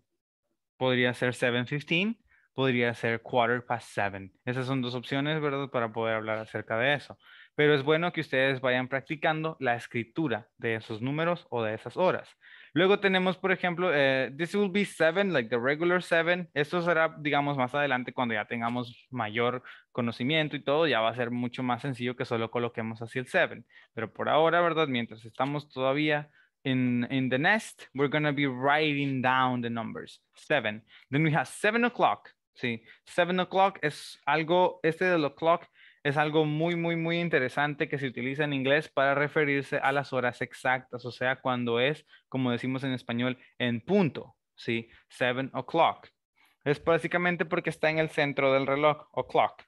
podría ser 7.15 podría ser quarter past seven. Esas son dos opciones, ¿verdad? Para poder hablar acerca de eso. Pero es bueno que ustedes vayan practicando la escritura de esos números o de esas horas. Luego tenemos, por ejemplo, eh, this will be seven, like the regular seven. Esto será, digamos, más adelante cuando ya tengamos mayor conocimiento y todo, ya va a ser mucho más sencillo que solo coloquemos así el seven. Pero por ahora, ¿verdad? Mientras estamos todavía en in the nest, we're going to be writing down the numbers. Seven. Then we have seven o'clock. Sí, Seven O'Clock es algo, este de o'clock clock es algo muy, muy, muy interesante que se utiliza en inglés para referirse a las horas exactas, o sea, cuando es, como decimos en español, en punto, ¿sí? Seven o'clock. Es básicamente porque está en el centro del reloj, o'clock.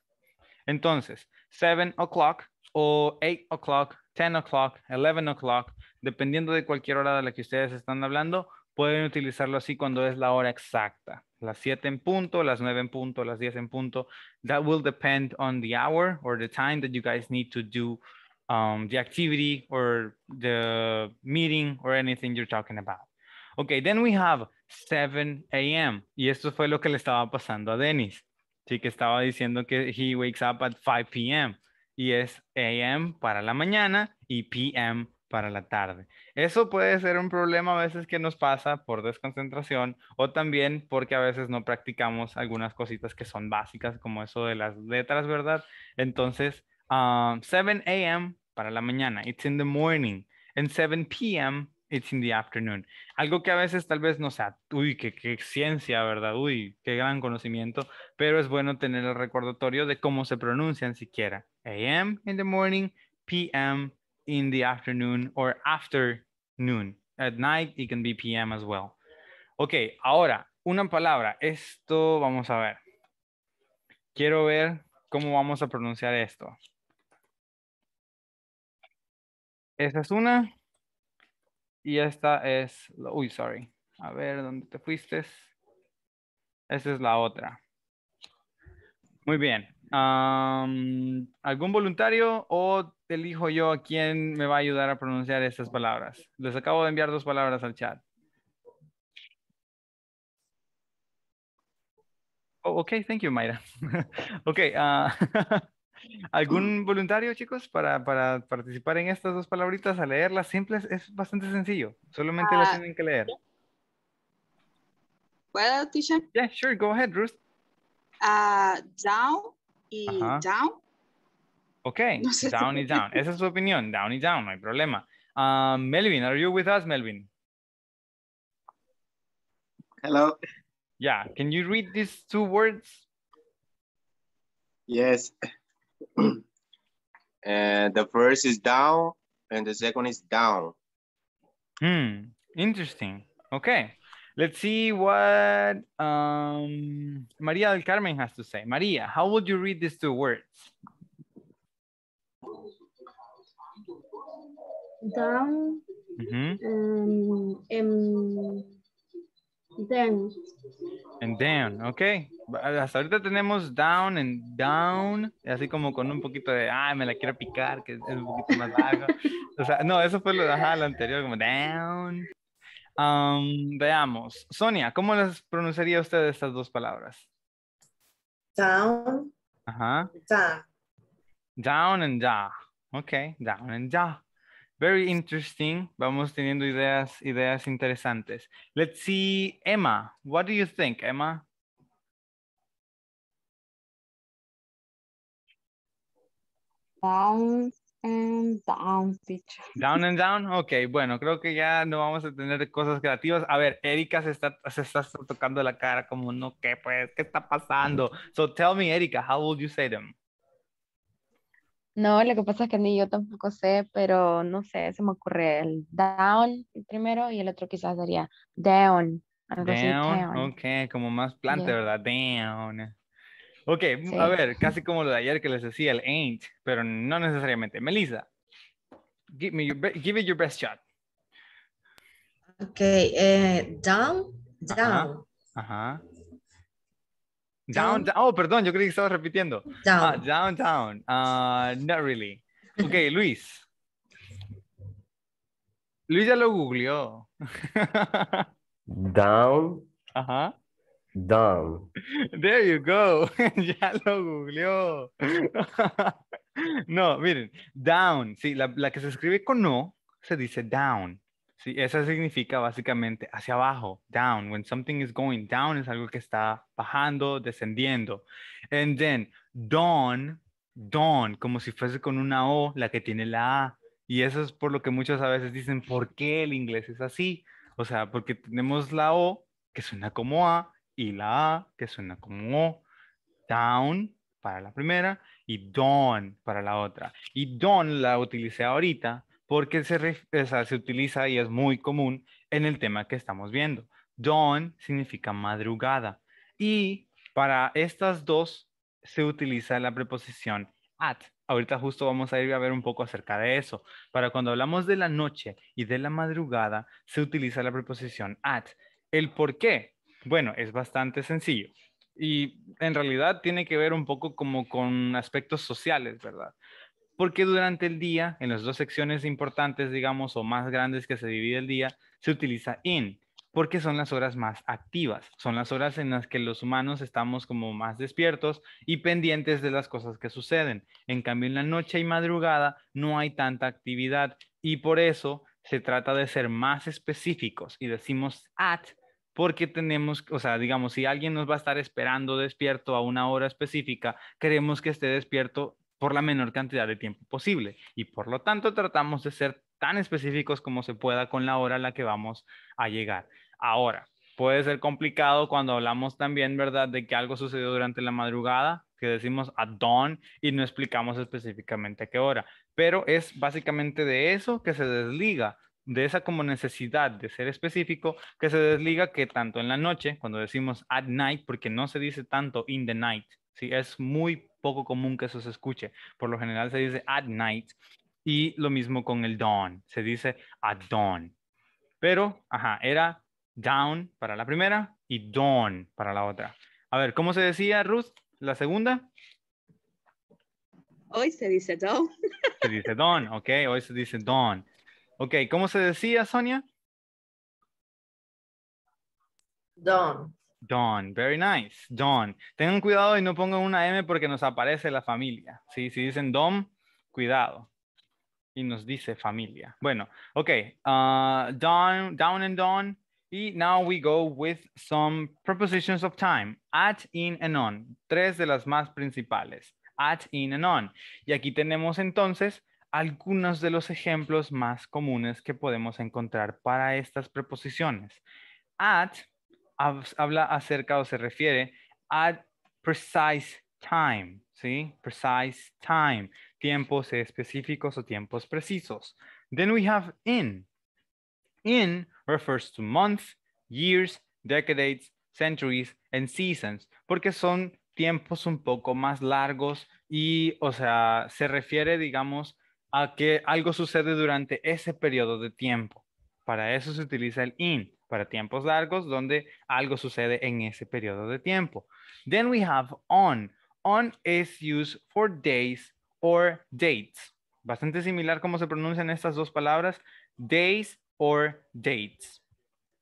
Entonces, seven o'clock o eight o'clock, ten o'clock, eleven o'clock, dependiendo de cualquier hora de la que ustedes están hablando, pueden utilizarlo así cuando es la hora exacta. Las 7 en punto, las 9 en punto, las 10 en punto. That will depend on the hour or the time that you guys need to do um, the activity or the meeting or anything you're talking about. Okay, then we have 7 a.m. Y esto fue lo que le estaba pasando a Dennis. Sí, que estaba diciendo que he wakes up at 5 p.m. Y es a.m. para la mañana y p.m para la tarde. Eso puede ser un problema a veces que nos pasa por desconcentración o también porque a veces no practicamos algunas cositas que son básicas como eso de las letras, ¿verdad? Entonces, 7 ah, a.m. para la mañana, it's in the morning, and 7 p.m. It's in the afternoon. Algo que a veces tal vez no sea, uy, qué, qué ciencia, ¿verdad? Uy, qué gran conocimiento, pero es bueno tener el recordatorio de cómo se pronuncian siquiera. AM in the morning, PM in the afternoon or after noon. At night, it can be PM as well. Ok, ahora, una palabra. Esto vamos a ver. Quiero ver cómo vamos a pronunciar esto. Esta es una. Y esta es... Uy, sorry. A ver, ¿dónde te fuiste? Esta es la otra. Muy bien. ¿Algún voluntario o elijo yo a quién me va a ayudar a pronunciar estas palabras. Les acabo de enviar dos palabras al chat. Oh, ok, thank you, Mayra. ok, ah, ¿algún mm. voluntario, chicos, para, participar en estas dos palabritas, a leerlas simples? Es bastante sencillo, solamente las ah, tienen que leer. ¿Puedo, Tisha? Yeah, sure, go ahead, Ruth. down ah, y down. Ok, no sé down si... is down. Esa es su opinión, down is down, no hay problema. Um, Melvin, are you with us, Melvin? Hello. Yeah, can you read these two words? Yes. and eh, the first is down and the second is down. Hmm, interesting. Okay. Let's see what um, Maria del Carmen has to say. Maria, how would you read these two words? down, um, em, and down. And down, ok. Hasta ahorita tenemos down and down, así como con un poquito de, ay, me la quiero picar, que es un poquito más largo. o sea, no, eso fue lo, anterior, como down. Um, veamos. Sonia, ¿cómo les pronunciaría usted estas dos palabras? Down. Ajá. Down. and down Ok, down and down Very interesting. Vamos teniendo ideas, ideas interesantes. Let's see, Emma. What do you think, Emma? Down and down, teacher. Down and down, ok. Bueno, creo que ya no vamos a tener cosas creativas. A ver, Erika se está, se está tocando la cara como, no, ¿qué pues? ¿Qué está pasando? So tell me, Erika, how would you say them? No, lo que pasa es que ni yo tampoco sé, pero no sé, se me ocurre el down primero y el otro quizás sería down. down, ok, como más planta, ¿verdad? Down. Ok, a ver, casi como lo de ayer que les decía, el ain't, pero no necesariamente. Melissa, give, me your, give it your best shot. Ok, down, eh, down. ajá. Down, Oh, perdón, yo creí que estaba repitiendo. Down. Ah, down, ah, not really. Ok, Luis. Luis ya lo googleó. Down. Ajá. Down. There you go. ya lo googleó. no, miren. Down. Sí, la, la que se escribe con no se dice down. Sí, esa significa básicamente hacia abajo, down. When something is going down es algo que está bajando, descendiendo. And then dawn, dawn, como si fuese con una O, la que tiene la A. Y eso es por lo que muchas a veces dicen, ¿por qué el inglés es así? O sea, porque tenemos la O que suena como A y la A que suena como O. Down para la primera y dawn para la otra. Y dawn la utilicé ahorita porque se, utiliza y es muy común en el tema que estamos viendo. Dawn significa madrugada y para estas dos se utiliza la preposición at. Ahorita justo vamos a ir a ver un poco acerca de eso. Para cuando hablamos de la noche y de la madrugada, se utiliza la preposición at. ¿El por qué? Bueno, es bastante sencillo. Y en realidad tiene que ver un poco como con aspectos sociales, ¿verdad? porque durante el día, en las dos secciones importantes, digamos, o más grandes que se divide el día, se utiliza in, porque son las horas más activas, son las horas en las que los humanos estamos como más despiertos y pendientes de las cosas que suceden. En cambio, en la noche y madrugada no hay tanta actividad y por eso se trata de ser más específicos y decimos at porque tenemos, o sea, digamos, si alguien nos va a estar esperando despierto a una hora específica, queremos que esté despierto por la menor cantidad de tiempo posible y por lo tanto tratamos de ser tan específicos como se pueda con la hora a la que vamos a llegar. Ahora, puede ser complicado cuando hablamos también, ¿verdad?, de que algo sucedió durante la madrugada, que decimos at dawn y no explicamos específicamente a qué hora, pero es básicamente de eso que se desliga de esa como necesidad de ser específico que se desliga que tanto en la noche, cuando decimos at night, porque no se dice tanto in the night, ¿sí? es muy poco común que eso se escuche. Por lo general se dice at night y lo mismo con el dawn, se dice at dawn. Pero, ajá, era down para la primera y dawn para la otra. A ver, ¿cómo se decía, Ruth, la segunda? Hoy se dice dawn. Se dice dawn, ok, hoy se dice dawn. Ok, ¿cómo se decía, Sonia? Dawn. Don, very nice, Don. Tengan cuidado y no pongan una M porque nos aparece la familia. ¿sí? Si dicen Don, cuidado. Y nos dice familia. Bueno, ok. Uh, Don, down and Don. Y now we go with some prepositions of time. At, in, and on. Tres de las más principales. At, in, and on. Y aquí tenemos entonces algunos de los ejemplos más comunes que podemos encontrar para estas preposiciones. At habla acerca o se refiere a precise time, ¿sí? Precise time, tiempos específicos o tiempos precisos. Then we have in. In refers to months, years, decades, centuries, and seasons, porque son tiempos un poco más largos y, o sea, se refiere, digamos, a que algo sucede durante ese periodo de tiempo. Para eso se utiliza el in para tiempos largos donde algo sucede en ese periodo de tiempo. Then we have on. On is used for days or dates. Bastante similar cómo se pronuncian estas dos palabras, days or dates.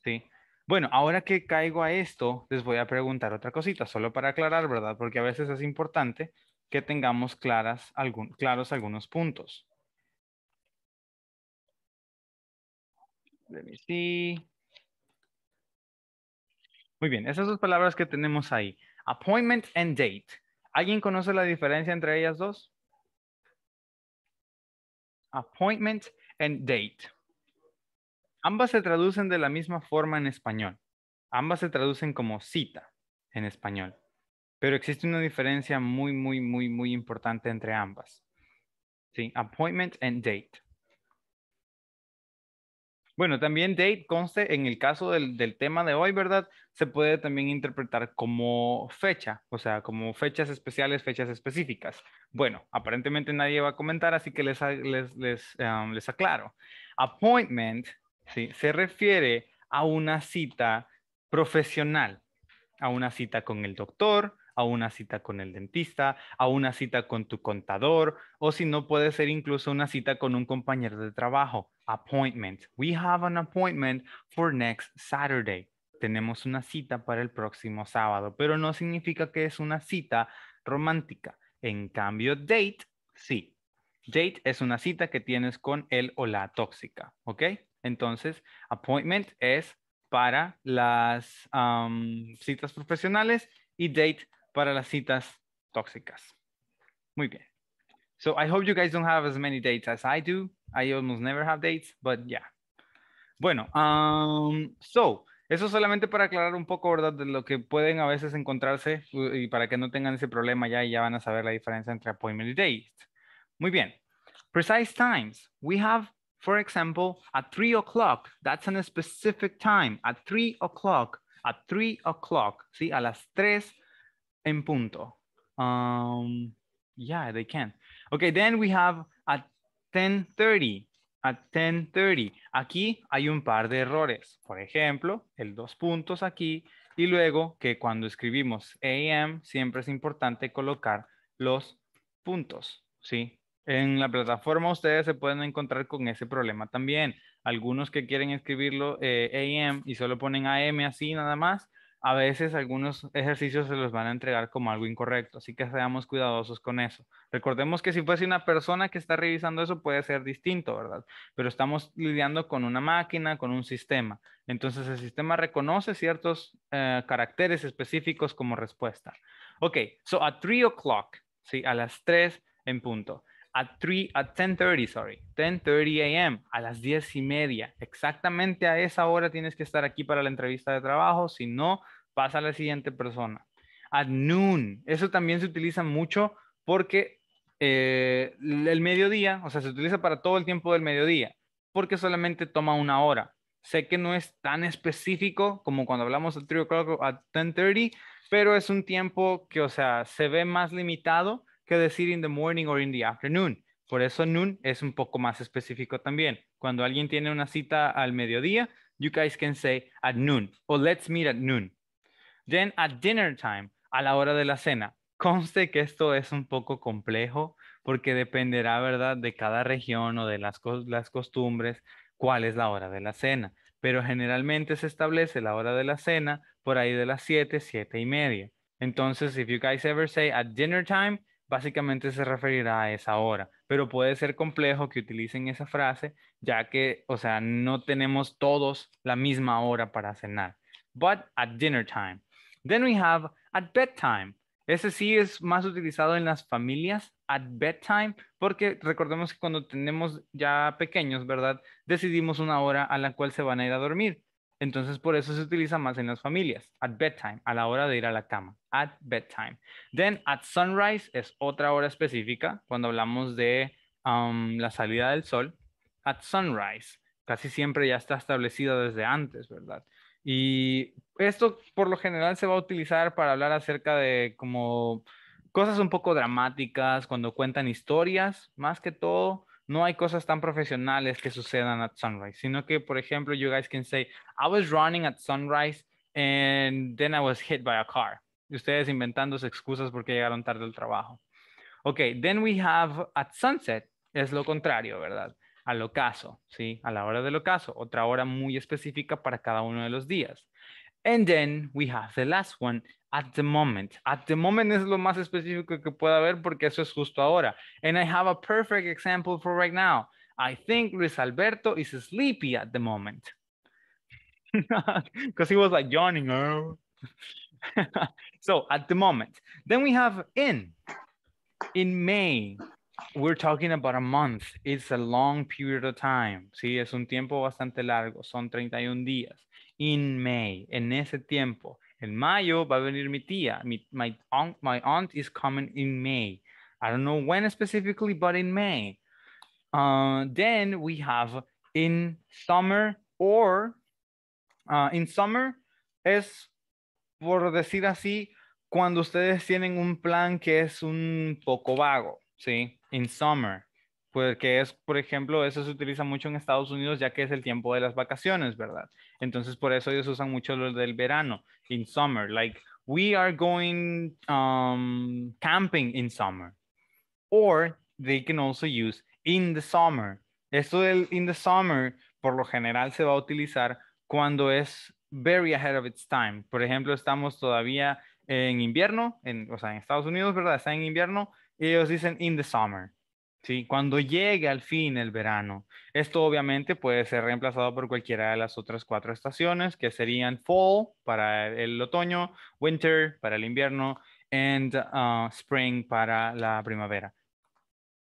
¿Sí? Bueno, ahora que caigo a esto, les voy a preguntar otra cosita, solo para aclarar, ¿verdad? Porque a veces es importante que tengamos claras claros algunos puntos. Let me see. Muy bien, esas dos palabras que tenemos ahí. Appointment and date. ¿Alguien conoce la diferencia entre ellas dos? Appointment and date. Ambas se traducen de la misma forma en español. Ambas se traducen como cita en español. Pero existe una diferencia muy, muy, muy, muy importante entre ambas. ¿Sí? Appointment and date. Bueno, también date, conste, en el caso del, tema de hoy, ¿verdad? Se puede también interpretar como fecha, o sea, como fechas especiales, fechas específicas. Bueno, aparentemente nadie va a comentar, así que les, um, aclaro. Appointment, Se refiere a una cita profesional, a una cita con el doctor, a una cita con el dentista, a una cita con tu contador, o si no puede ser incluso una cita con un compañero de trabajo. Appointment. We have an appointment for next Saturday. Tenemos una cita para el próximo sábado, pero no significa que es una cita romántica. En cambio, date, sí. Date es una cita que tienes con él o la tóxica, ¿ok? Entonces, appointment es para las citas profesionales y date para las citas tóxicas. Muy bien. So I hope you guys don't have as many dates as I do. I almost never have dates, but yeah. Bueno, um, so, eso solamente para aclarar un poco, ¿verdad? De lo que pueden a veces encontrarse y para que no tengan ese problema ya y ya van a saber la diferencia entre appointment y date. Muy bien. Precise times. We have, for example, at 3 o'clock. That's a specific time. At 3 o'clock. At 3 o'clock. ¿Sí? A las 3 en punto. Um, yeah, they can. Okay, then we have at 10.30. At 10.30. Aquí hay un par de errores. Por ejemplo, el dos puntos aquí. Y luego que cuando escribimos AM, siempre es importante colocar los puntos. ¿sí? En la plataforma ustedes se pueden encontrar con ese problema también. Algunos que quieren escribirlo eh, AM y solo ponen AM así nada más a veces algunos ejercicios se los van a entregar como algo incorrecto, así que seamos cuidadosos con eso. Recordemos que si fuese una persona que está revisando eso puede ser distinto, ¿verdad? Pero estamos lidiando con una máquina, con un sistema. Entonces el sistema reconoce ciertos eh, caracteres específicos como respuesta. Ok, so at 3 o'clock, ¿sí? A las 3 en punto. At 3, at 10.30, sorry, 10.30 a.m., a las 10 y media. Exactamente a esa hora tienes que estar aquí para la entrevista de trabajo, si no, pasa a la siguiente persona. At noon, eso también se utiliza mucho porque eh, el mediodía, o sea, se utiliza para todo el tiempo del mediodía, porque solamente toma una hora. Sé que no es tan específico como cuando hablamos de 3 o'clock o 10.30, pero es un tiempo que, o sea, se ve más limitado que decir in the morning or in the afternoon. Por eso noon es un poco más específico también. Cuando alguien tiene una cita al mediodía, you guys can say at noon o let's meet at noon. Then at dinner time, a la hora de la cena. Conste que esto es un poco complejo porque dependerá, ¿verdad?, de cada región o de las, las costumbres, cuál es la hora de la cena. Pero generalmente se establece la hora de la cena por ahí de las 7, 7 y media. Entonces, if you guys ever say at dinner time, básicamente se referirá a esa hora. Pero puede ser complejo que utilicen esa frase, ya que, o sea, no tenemos todos la misma hora para cenar. But at dinner time. Then we have at bedtime. Ese sí es más utilizado en las familias, at bedtime, porque recordemos que cuando tenemos ya pequeños, ¿verdad? Decidimos una hora a la cual se van a ir a dormir. Entonces, por eso se utiliza más en las familias, at bedtime, a la hora de ir a la cama, at bedtime. Then, at sunrise es otra hora específica cuando hablamos de um, la salida del sol. At sunrise, casi siempre ya está establecida desde antes, ¿verdad? Y esto por lo general se va a utilizar para hablar acerca de como cosas un poco dramáticas, cuando cuentan historias, más que todo, no hay cosas tan profesionales que sucedan at sunrise, sino que, por ejemplo, you guys can say, I was running at sunrise and then I was hit by a car. Y ustedes inventando excusas porque llegaron tarde al trabajo. Ok, then we have at sunset, es lo contrario, ¿verdad? al ocaso, ¿sí? A la hora del ocaso, otra hora muy específica para cada uno de los días. And then we have the last one, at the moment. At the moment es lo más específico que pueda haber porque eso es justo ahora. And I have a perfect example for right now. I think Luis Alberto is sleepy at the moment. Because he was like yawning. Oh. so at the moment. Then we have in. In May. we're talking about a month. It's a long period of time. Sí, es un tiempo bastante largo. Son 31 días. In May, en ese tiempo. En mayo va a venir mi tía. Mi, my, aunt, my aunt is coming in May. I don't know when specifically, but in May. Uh, then we have in summer or uh, in summer es, por decir así, cuando ustedes tienen un plan que es un poco vago, ¿sí? in summer, porque pues, es, por ejemplo, eso se utiliza mucho en Estados Unidos ya que es el tiempo de las vacaciones, ¿verdad? Entonces por eso ellos usan mucho lo del verano, in summer, like we are going um, camping in summer. Or they can also use in the summer. Esto del in the summer por lo general se va a utilizar cuando es very ahead of its time. Por ejemplo, estamos todavía en invierno, en, o sea, en Estados Unidos, ¿verdad? Está en invierno ellos dicen in the summer. ¿sí? Cuando llegue al fin el verano. Esto obviamente puede ser reemplazado por cualquiera de las otras cuatro estaciones, que serían fall para el otoño, winter para el invierno, and uh, spring para la primavera.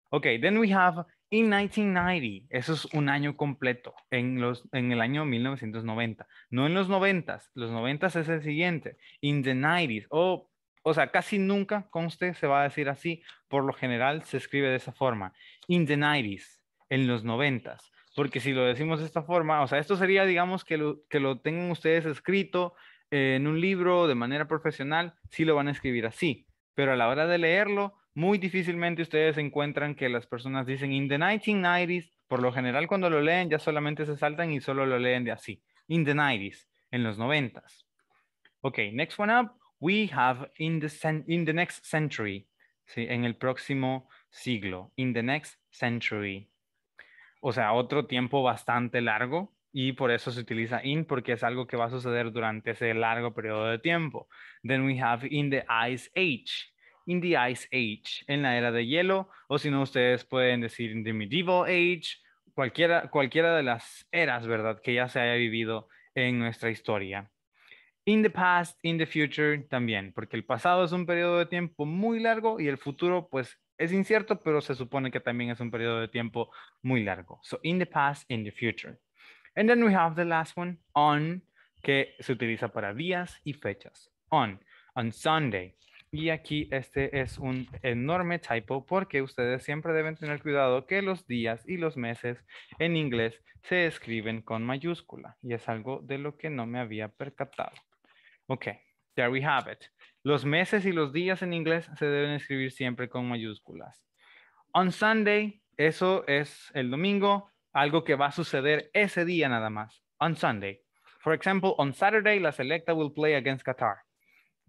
Ok, then we have in 1990. Eso es un año completo, en, los, en el año 1990. No en los noventas, los noventas es el siguiente. In the 90s, o oh, o sea, casi nunca, con usted se va a decir así, por lo general se escribe de esa forma, in the 90s, en los 90s, porque si lo decimos de esta forma, o sea, esto sería, digamos, que lo, que lo tengan ustedes escrito en un libro de manera profesional, sí lo van a escribir así, pero a la hora de leerlo, muy difícilmente ustedes encuentran que las personas dicen in the 1990s, por lo general cuando lo leen ya solamente se saltan y solo lo leen de así, in the 90s, en los 90s. Ok, next one up we have in the, in the next century, en el próximo siglo, in the next century. O sea, otro tiempo bastante largo y por eso se utiliza in porque es algo que va a suceder durante ese largo periodo de tiempo. Then we have in the ice age, in the ice age, en la era de hielo, o si no ustedes pueden decir in the medieval age, cualquiera, cualquiera de las eras, ¿verdad? Que ya se haya vivido en nuestra historia. In the past, in the future también, porque el pasado es un periodo de tiempo muy largo y el futuro pues es incierto, pero se supone que también es un periodo de tiempo muy largo. So in the past, in the future. And then we have the last one, on, que se utiliza para días y fechas. On, on Sunday. Y aquí este es un enorme typo porque ustedes siempre deben tener cuidado que los días y los meses en inglés se escriben con mayúscula. Y es algo de lo que no me había percatado. Ok, there we have it. Los meses y los días en inglés se deben escribir siempre con mayúsculas. On Sunday, eso es el domingo, algo que va a suceder ese día nada más. On Sunday. For example, on Saturday, La Selecta will play against Qatar.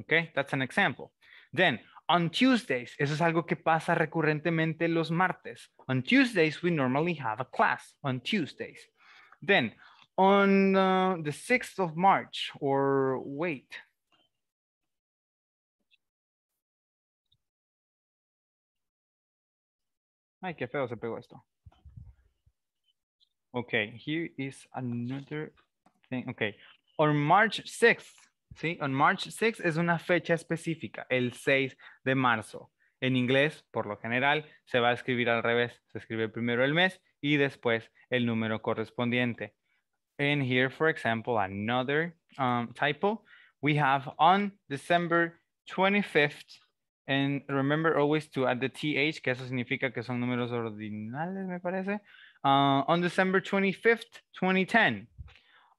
Okay, that's an example. Then, on Tuesdays, eso es algo que pasa recurrentemente los martes. On Tuesdays, we normally have a class. On Tuesdays. Then, on uh, the 6th of March, or wait. Ay, qué feo se pegó esto. Okay, here is another thing. Okay, on March 6th, ¿sí? On March 6th es una fecha específica, el 6 de marzo. En inglés, por lo general, se va a escribir al revés. Se escribe primero el mes y después el número correspondiente. in here, for example, another um, typo. We have on December 25th, and remember always to add the th, que eso significa que son números ordinales, me parece. Uh, on December 25th, 2010,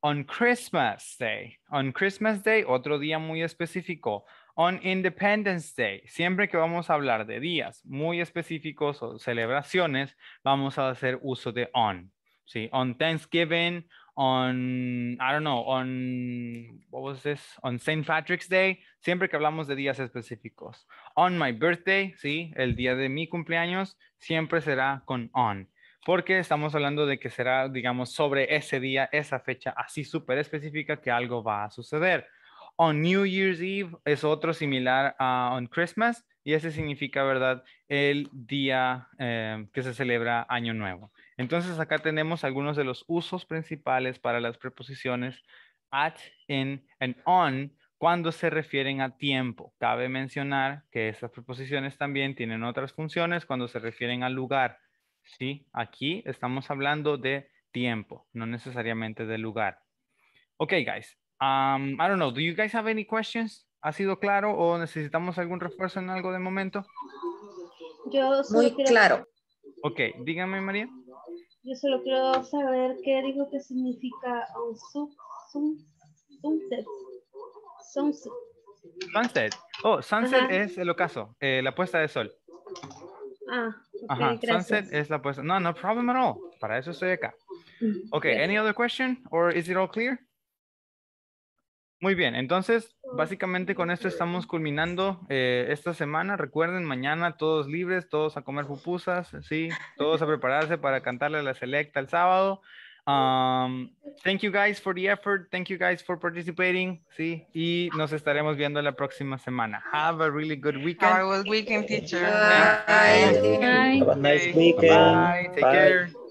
on Christmas Day, on Christmas Day, otro día muy específico, on Independence Day, siempre que vamos a hablar de días muy específicos o celebraciones, vamos a hacer uso de on, ¿sí? On Thanksgiving, on, I don't know, on, what was this? On St. Patrick's Day, siempre que hablamos de días específicos. On my birthday, sí, el día de mi cumpleaños, siempre será con on, porque estamos hablando de que será, digamos, sobre ese día, esa fecha así súper específica que algo va a suceder. On New Year's Eve es otro similar a on Christmas y ese significa, ¿verdad?, el día eh, que se celebra Año Nuevo. Entonces acá tenemos algunos de los usos principales para las preposiciones at, in, and on cuando se refieren a tiempo. Cabe mencionar que estas preposiciones también tienen otras funciones cuando se refieren al lugar. ¿sí? Aquí estamos hablando de tiempo, no necesariamente de lugar. Ok, guys. Um, I don't know, do you guys have any questions? ¿Ha sido claro o necesitamos algún refuerzo en algo de momento? Yo soy Muy claro. Ok, dígame, María. Yo solo quiero saber qué digo que significa un sunset. Sunset. Oh, sunset es el ocaso, eh, la puesta de sol. Ah, ok, Ajá. Sunset es la puesta. No, no problem at all. Para eso estoy acá. Ok, mm, okay. any other question or is it all clear? Muy bien, entonces básicamente con esto estamos culminando eh, esta semana. Recuerden, mañana todos libres, todos a comer pupusas, sí, todos a prepararse para cantarle a la selecta el sábado. Um, thank you guys for the effort. Thank you guys for participating. Sí, y nos estaremos viendo la próxima semana. Have a really good weekend. Have a weekend, teacher. Bye. Nice weekend. Take care.